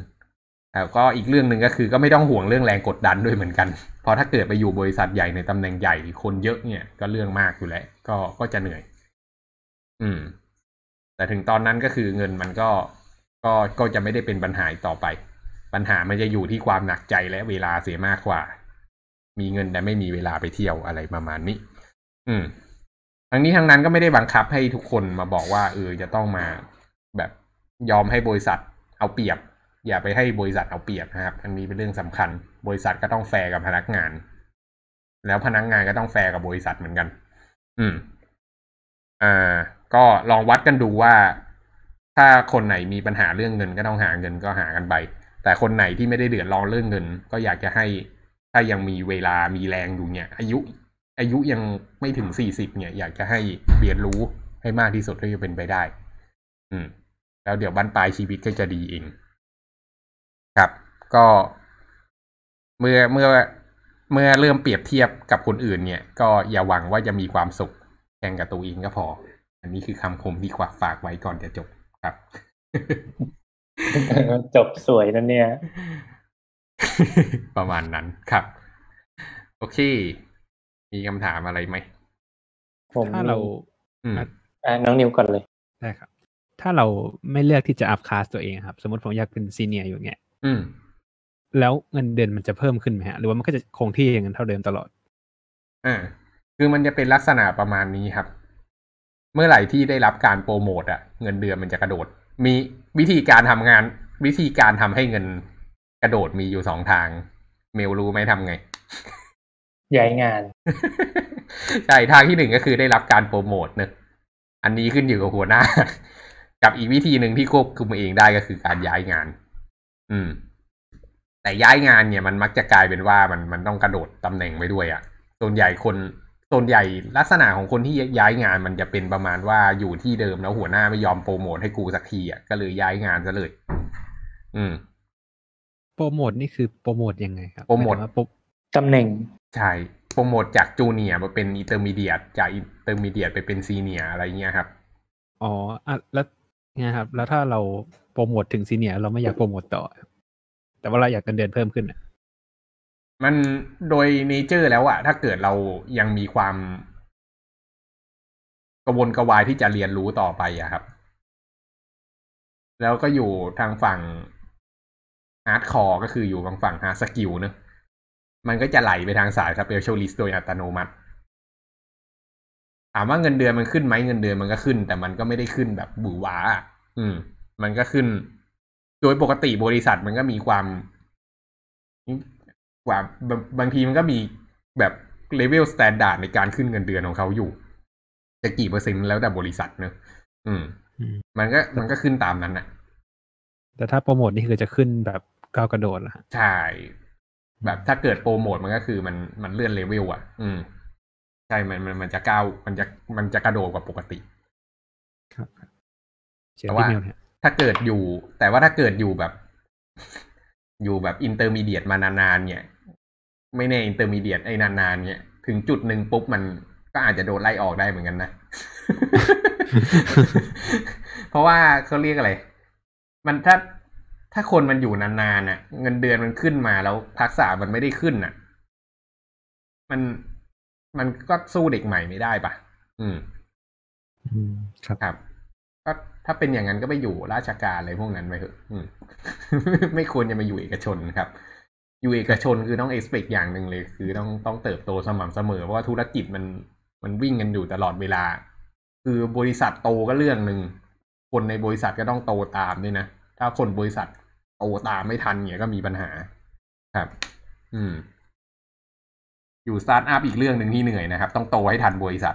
แล้วก็อีกเรื่องหนึ่งก็คือก็ไม่ต้องห่วงเรื่องแรงกดดันด้วยเหมือนกันเพราะถ้าเกิดไปอยู่บริษัทใหญ่ในตำแหน่งใหญ่คนเยอะเนี่ยก็เรื่องมากอยู่แล้วก็ก็จะเหนื่อย อืม แต่ถึงตอนนั้นก็คือเงินมันก็ก็ก็จะไม่ได้เป็นปัญหาต่อไป ปัญหามันจะอยู่ที่ความหนักใจและเวลาเสียมากกว่า มีเงินแต่ไม่มีเวลาไปเที่ยวอะไรประมาณนี้ อืมทั้งนี้ทั้งนั้นก็ไม่ได้บังคับให้ทุกคนมาบอกว่า เออจะต้องมาแบบยอมให้บริษัทเอาเปรียบอย่าไปให้บริษัทเอาเปรียบนะครับ อันนี้เป็นเรื่องสำคัญ บริษัทก็ต้องแฟร์กับพนักงาน แล้วพนักงานก็ต้องแฟร์กับบริษัทเหมือนกัน อืม อ่า ก็ลองวัดกันดูว่า ถ้าคนไหนมีปัญหาเรื่องเงินก็ต้องหาเงินก็หากันไป แต่คนไหนที่ไม่ได้เดือดร้อนเรื่องเงิน ก็อยากจะให้ ถ้ายังมีเวลามีแรงอยู่เนี่ย อายุ อายุยังไม่ถึงสี่สิบเนี่ย อยากจะให้เรียนรู้ให้มากที่สุดที่จะเป็นไปได้ อืม แล้วเดี๋ยวบรรปลายชีวิตก็จะดีเองครับ ก็เมื่อเมื่อเมื่อเริ่มเปรียบเทียบกับคนอื่นเนี่ย ก็อย่าหวังว่าจะมีความสุขแข่งกับตัวเองก็พอ อันนี้คือคำคมที่วาฝากไว้ก่อนจะจบครับ จบสวยนั่นเนี่ย ประมาณนั้นครับ โอเค มีคำถามอะไรไหมผมถ้าเราอน้องนิวก่อนเลยได้ครับ ถ้าเราไม่เลือกที่จะอัพคลาสตัวเองครับ สมมติผมอยากเป็นซีเนียร์อยู่เงี้ยอืม แล้วเงินเดือนมันจะเพิ่มขึ้นไหมฮะหรือว่ามันก็จะคงที่อย่างนั้นเท่าเดิมตลอดอ่าคือมันจะเป็นลักษณะประมาณนี้ครับ เมื่อไหร่ที่ได้รับการโปรโมทอะเงินเดือนมันจะกระโดด มีวิธีการทำงาน วิธีการทำให้เงินกระโดดมีอยู่สองทาง เมลรู้ไหมทำไงย้ายงานใช่ทางที่หนึ่งก็คือได้รับการโปรโมทเนะอันนี้ขึ้นอยู่กับหัวหน้า กับอีกวิธีหนึ่งที่ควบคุมเองได้ก็คือการย้ายงานอืม แต่ย้ายงานเนี่ยมันมักจะกลายเป็นว่ามันมันต้องกระโดดตำแหน่งไปด้วยอะ่ะส่วนใหญ่คนส่วนใหญ่ ลักษณะของคนที่ย้ายงาน มันจะเป็นประมาณว่าอยู่ที่เดิม แล้วหัวหน้าไม่ยอมโปรโมทให้กูสักทีอ่ะก็เลยย้ายงานซะเลย อืมโปรโมทนี่คือโปรโมทยังไงครับโปรโมทตำแหน่ง ใช่โปรโมทจากจูเนียมาเป็นอินเตอร์มีเดียตจากอินเตอร์มีเดียตไปเป็นซีเนียอะไรเงี้ยครับ อ๋ออ่ะแล้วเนี่ยครับ แล้วถ้าเราปรโมทถึงซีเนียเราไม่อยากโปรโมทต่อ แต่ว่าเราอยากเงินเดือนเพิ่มขึ้น มันโดยเนเจอร์แล้วอะถ้าเกิดเรายังมีความ กระวนกระวายที่จะเรียนรู้ต่อไปอะครับ แล้วก็อยู่ทางฝั่งฮาร์ดคอร์ก็คืออยู่ทางฝั่งฮาร์ดสกิลเนะมันก็จะไหลไปทางสายครับเอลยชลิสโดยอัตโนมัติ ถามว่าเงินเดือนมันขึ้นไหมเงินเดือนมันก็ขึ้นแต่มันก็ไม่ได้ขึ้นแบบบอวาอืมมันก็ขึ้น โดยปกติบริษัทมันก็มีความว่าบางทีมันก็มีแบบเลเวลสแตนดาร์ดในการขึ้นเงินเดือนของเขาอยู่ จะกี่เปอร์เซ็นต์แล้วแต่บริษัทเนอะอืม มันก็ มันก็ขึ้นตามนั้นอะแต่ถ้าโปรโมทนี่คือจะขึ้นแบบก้าวกระโดดล่ะ ใช่ แบบถ้าเกิดโปรโมทมันก็คือมัน มันเลื่อนเลเวลอ่ะ อืม ใช่มันมัน มันจะก้าว มันจะ มันจะกระโดดกว่าปกติ ครับแต่ว่าถ้าเกิดอยู่ แต่ว่าถ้าเกิดอยู่แบบอยู่แบบอินเตอร์มีเดียตมานานๆเนี่ย ไม่แน่อินเตอร์มีเดียตไอ้นานๆเนี่ยถึงจุดหนึ่งปุ๊บมันก็อาจจะโดนไล่ออกได้เหมือนกัน นะ เพราะว่าเขาเรียกอะไร มันถ้าถ้าคนมันอยู่นานๆน่ะเงินเดือนมันขึ้นมาแล้วทักษะมันไม่ได้ขึ้นน่ะ มันมันก็สู้เด็กใหม่ไม่ได้ปะอืมอืมครับถ้าเป็นอย่างนั้นก็ไปอยู่ ราชการอะไรพวกนั้นไปเถอะไม่ควรจะมาอยู่เอกชนครับ อยู่เอกชนคือต้องเอ็กซ์เพอย่างหนึ่งเลย คือต้องต้องเติบโตสม่ำเสมอ เพราะว่าธุรกิจมันมันวิ่งกันอยู่ตลอดเวลา คือบริษัทโตก็เรื่องหนึ่ง คนในบริษัทก็ต้องโตตามด้วยนะ ถ้าคนบริษัทโตตามไม่ทันเนี่ยก็มีปัญหาครับ อืม อยู่สตาร์ทอัพอีกเรื่องหนึ่งที่เหนื่อยนะครับ ต้องโตให้ทันบริษัท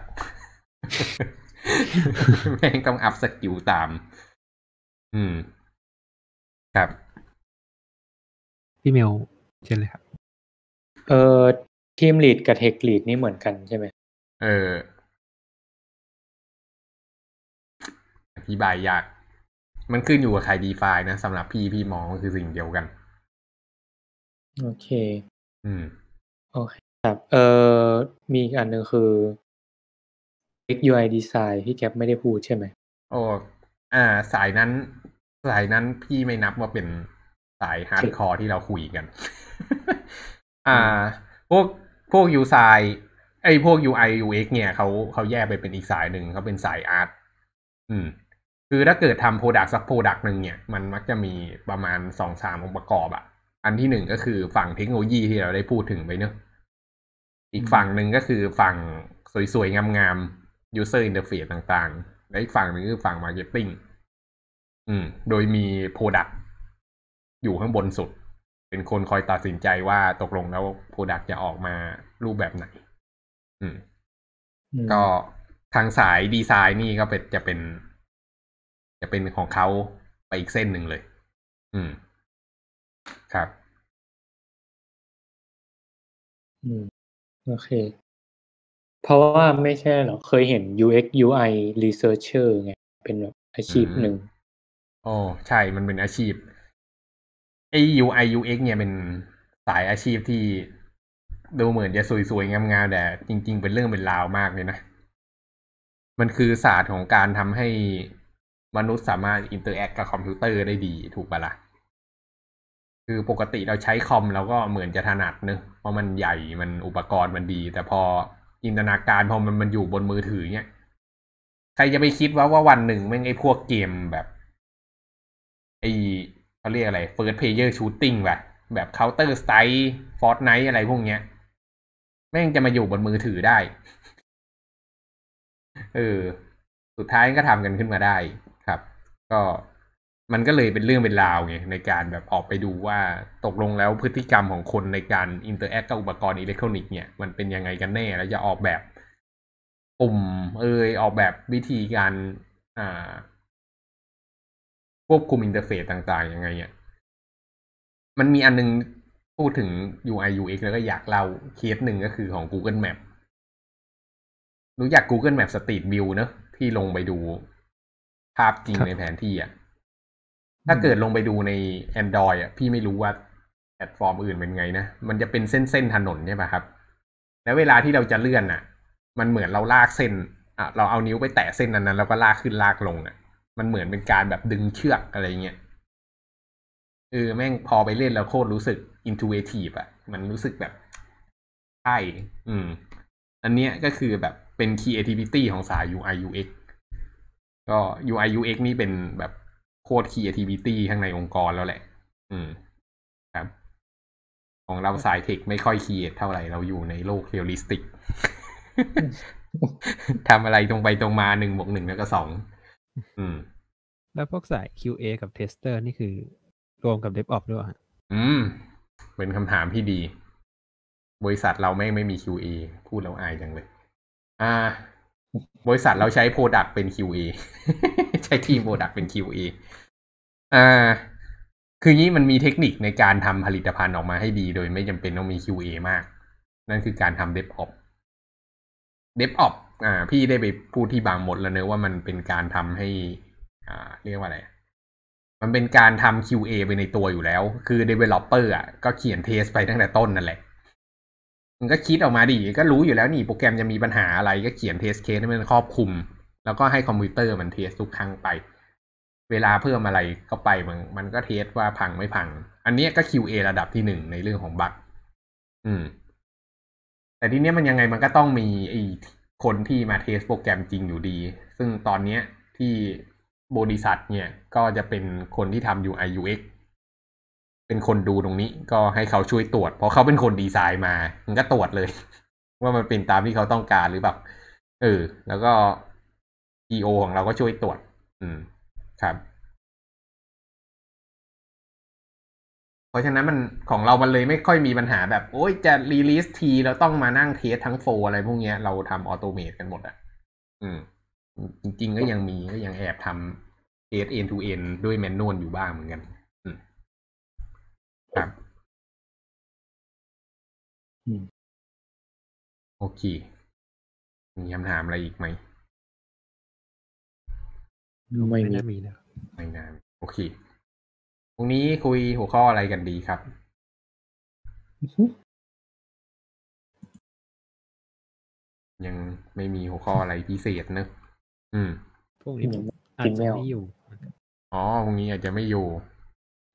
แม่งต้องอัพสกิลตาม อืม ครับ พี่เมลเช่นเลยครับ เอ่อทีมลีดกับเทคลีดนี่เหมือนกันใช่ไหม เออ อธิบายยาก มันขึ้นอยู่กับใครดีไฟนะสำหรับพี่พี่มองก็คือสิ่งเดียวกัน โอเค อืม โอเค ครับ เอ่อมีอีกอันหนึ่งคือ UX UI design พี่แก๊ปไม่ได้พูดใช่ไหม โอ้อ่า สายนั้น สายนั้นพี่ไม่นับว่าเป็นสายฮาร์ดคอร์ที่เราคุยกัน อ่า พวก พวก UI ไอ้พวก UI UX เนี่ยเขาเขาแยกไปเป็นอีกสายหนึ่ง เขาเป็นสายอาร์ต อืม คือถ้าเกิดทำโปรดัก์สักโปรดัก์หนึ่งเนี่ยมันมักจะมีประมาณสองสามองค์ประกอบอะอันที่หนึ่งก็คือฝั่งเทคโนโลยีที่เราได้พูดถึงไปเนอะ อีกฝั่งหนึ่งก็คือฝั่งสวยๆงามๆ user interface ต่าง ๆ และอีกฝั่งหนึ่งคือฝั่ง marketing อืม โดยมี product อยู่ข้างบนสุด เป็นคนคอยตัดสินใจว่าตกลงแล้ว product จะออกมารูปแบบไหน อืม ก็ทางสายดีไซน์นี่ก็เป็นจะเป็น จะเป็นของเขาไปอีกเส้นหนึ่งเลย อืม ครับอืมโอเคเพราะว่าไม่ใช่หรอเคยเห็น UX UI researcher ไงเป็นอาชีพหนึ่งอ๋อใช่มันเป็นอาชีพไอ้ UI UX เนี่ยเป็นสายอาชีพที่ดูเหมือนจะสวยๆงามๆแต่จริงๆ เป็นเรื่องเป็นราวมากเลยนะ มันคือศาสตร์ของการทำให้มนุษย์สามารถอินเตอร์แอคกับคอมพิวเตอร์ได้ดีถูกปะละ่ะคือปกติเราใช้คอมเราก็เหมือนจะถนัดเนอะเพราะมันใหญ่ มันอุปกรณ์มันดี แต่พอจินตนาการพอมันมันอยู่บนมือถือเนี่ยใครจะไปคิดว่าว่าวันหนึ่งแม่งไอ้พวกเกมแบบ ไอ้เขาเรียกอะไรเฟิร์สเพลเยอร์ชูตติ้งแบบแบบเน์เตอร์สไตล์ฟอร์ตไนท์อะไรพวกเนี้ยแม่งจะมาอยู่บนมือถือได้ เออ สุดท้ายก็ทำกันขึ้นมาได้ครับ ก็มันก็เลยเป็นเรื่องเป็นราวไงในการแบบออกไปดูว่าตกลงแล้วพฤติกรรมของคนในการอินเตอร์แอคกับอุปกรณ์อิเล็กทรอนิกส์เนี่ยมันเป็นยังไงกันแน่ แล้วจะออกแบบปุ่มเอยออกแบบวิธีการอ่า ควบคุมอินเทอร์เฟซต่างๆยังไงเนี่ยมันมีอันนึงพูดถึง UI UX แล้วก็อยากเล่าเคสหนึ่งก็คือของ Google Map รู้จัก Google Map Street View เนอะที่ลงไปดูภาพจริงในแผนที่อ่ะถ้าเกิดลงไปดูใน Android อ่ะพี่ไม่รู้ว่าแพลตฟอร์มอื่นเป็นไงนะมันจะเป็นเส้นเส้นถนนใช่ป่ะครับ แล้วเวลาที่เราจะเลื่อนอ่ะ มันเหมือนเราลากเส้นอ่ะเราเอานิ้วไปแตะเส้นนั้นนั้นแล้วก็ลากขึ้นลากลงอ่ะ มันเหมือนเป็นการแบบดึงเชือกอะไรเงี้ยเออแม่งพอไปเล่นแล้วโคตรรู้สึกอินทูเวทีฟอ่ะมันรู้สึกแบบใช่อืม อันเนี้ยก็คือแบบเป็นค c เอทิพิตี้ของสาย UI UX ก็ UI UX นี่เป็นแบบโคตร creativity ข้างในองค์กรแล้วแหละ อืม ครับ ของเราสายเทคไม่ค่อยคียอเท่าไหร่เราอยู่ในโลกเรียลลิสติกทำอะไรตรงไปตรงมาหนึ่งบวกหนึ่งแล้วก็สองอืม แล้วพวกสาย QA กับ Tester นี่คือรวมกับ DevOps ด้วยอืม เป็นคำถามที่ดี บริษัทเราแม่งไม่มี QA พูดแล้วอายจังเลย อ่าบริษัทเราใช้โปรดักเป็น QA ใช้ทีมโปรดักเป็น QA อ่า คืองี้มันมีเทคนิคในการทำผลิตภัณฑ์ออกมาให้ดี โดยไม่จำเป็นต้องมี QA มาก นั่นคือการทำ DevOps DevOps อ่า พี่ได้ไปพูดที่บางหมดแล้วเนอะว่ามันเป็นการทำให้ อ่า เรียกว่าอะไร มันเป็นการทำ QA ไปในตัวอยู่แล้ว คือ Developer อ่ะก็เขียนเทสไปตั้งแต่ต้นนั่นแหละมันก็คิดออกมาดิก็รู้อยู่แล้วนี่โปรแกรมจะมีปัญหาอะไรก็เขียนเทสเคสให้มันครอบคลุม แล้วก็ให้คอมพิวเตอร์มันเทสทุกครั้งไป เวลาเพิ่มอะไรเข้าไปมัน มันก็เทสว่าพังไม่พัง อันนี้ก็ QA ระดับที่หนึ่งในเรื่องของบัคอืม แต่ทีเนี้ยมันยังไงมันก็ต้องมีไอคนที่มาเทสโปรแกรมจริงอยู่ดี ซึ่งตอนเนี้ยที่บริษัท เนี่ยก็จะเป็นคนที่ทำ UI UX เป็นคนดูตรงนี้ก็ให้เขาช่วยตรวจ เพราะเขาเป็นคนดีไซน์มา มันก็ตรวจเลย ว่ามันเป็นตามที่เขาต้องการหรือแบบ เออ แล้วก็ EO ของเราก็ช่วยตรวจ อืมครับ เพราะฉะนั้นมันของเรามันเลยไม่ค่อยมีปัญหาแบบ โอ้ยจะรีลิสทีเราต้องมานั่งเทสทั้งโฟอะไรพวกเนี้ยเราทำออโตเมตกันหมด อ่ะ อืมจริงๆก็ยังมีก็ยังแอบทำเทสเอ็นทูเอ็นด้วยแมนนวลอยู่บ้างเหมือนกันครับ อืม โอเค มีคำถามอะไรอีกไหมไม่มีน่ามีนะไม่นานโอเคพรุงนี้คุยหัวข้ออะไรกันดีครับ ยังไม่มีหัวข้ออะไรพิเศษเนอะอืม พวกนี้ผมอาจจะไม่อยู่ อ๋อพวกนี้อาจจะไม่อยู่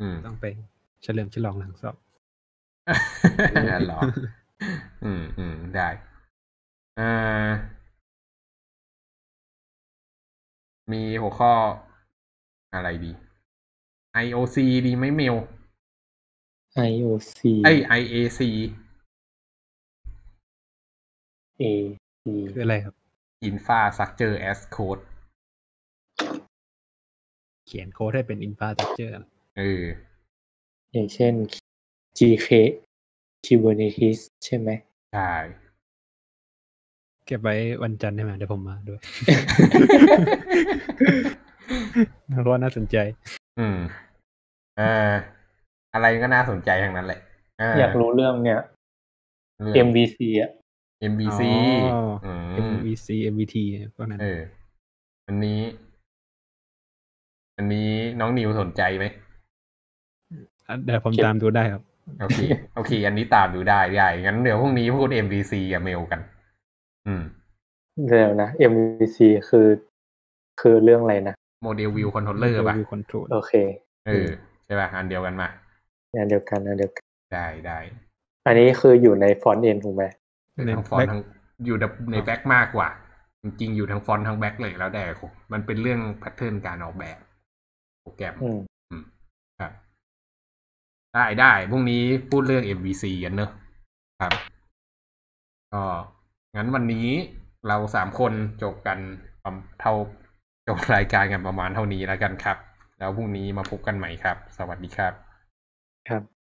อืม ต้องไปเฉลิมฉลองหลังสอบหรอ อืม อืม ได้ อ่า มีหัวข้ออะไรดี IOC ดีไหมเมล IOC ไอ IAC A คืออะไรครับ Infrastructure as Code เขียนโค้ดให้เป็น Infrastructure เอออย่างเช่น GK Kubernetes ใช่ไหม ใช่ เก็บไว้วันจันทร์ได้ไหมเดี๋ยวผมมาด้วยเพราะน่าสนใจ อืมออาอะไรก็น่าสนใจทั้งนั้นแหละอยากรู้เรื่องเนี่ย MVC อ่ะ MVC MVC MVT พวกนั้นเออวันนี้ อันนี้น้องนิวสนใจไหมเดี๋ยวผมตามดูได้ครับโอเคโอเค อันนี้ตามดูได้ใหญ่งั้นเดี๋ยวพรุ่งนี้พูด MVC กับเมลกัน อืมเดี๋ยวนะ MVC คือ คือเรื่องอะไรนะโมเดลวิวคอนโทรลเลอร์ป่ะโอเคเออใช่ป่ะอันเดียวกันมาอันเดียวกันอันเดียวกันได้ได้อันนี้คืออยู่ในฟอนต์เอ็นถูกไหมในฟอนต์ท้งอยู่ในแบ็กมากกว่า จริงๆอยู่ทั้งฟอนต์ทั้งแบ็กเลยแล้วแต่ มันเป็นเรื่องแพทเทิร์นการออกแบบโปรแกรมอืมครับได้ได้พรุ่งนี้พูดเรื่อง MVC กันเนอะครับก็งั้นวันนี้เราสามคนจบกันเท่าจบรายการกันประมาณเท่านี้แล้วกันครับ แล้วพรุ่งนี้มาพบกันใหม่ครับ สวัสดีครับครับ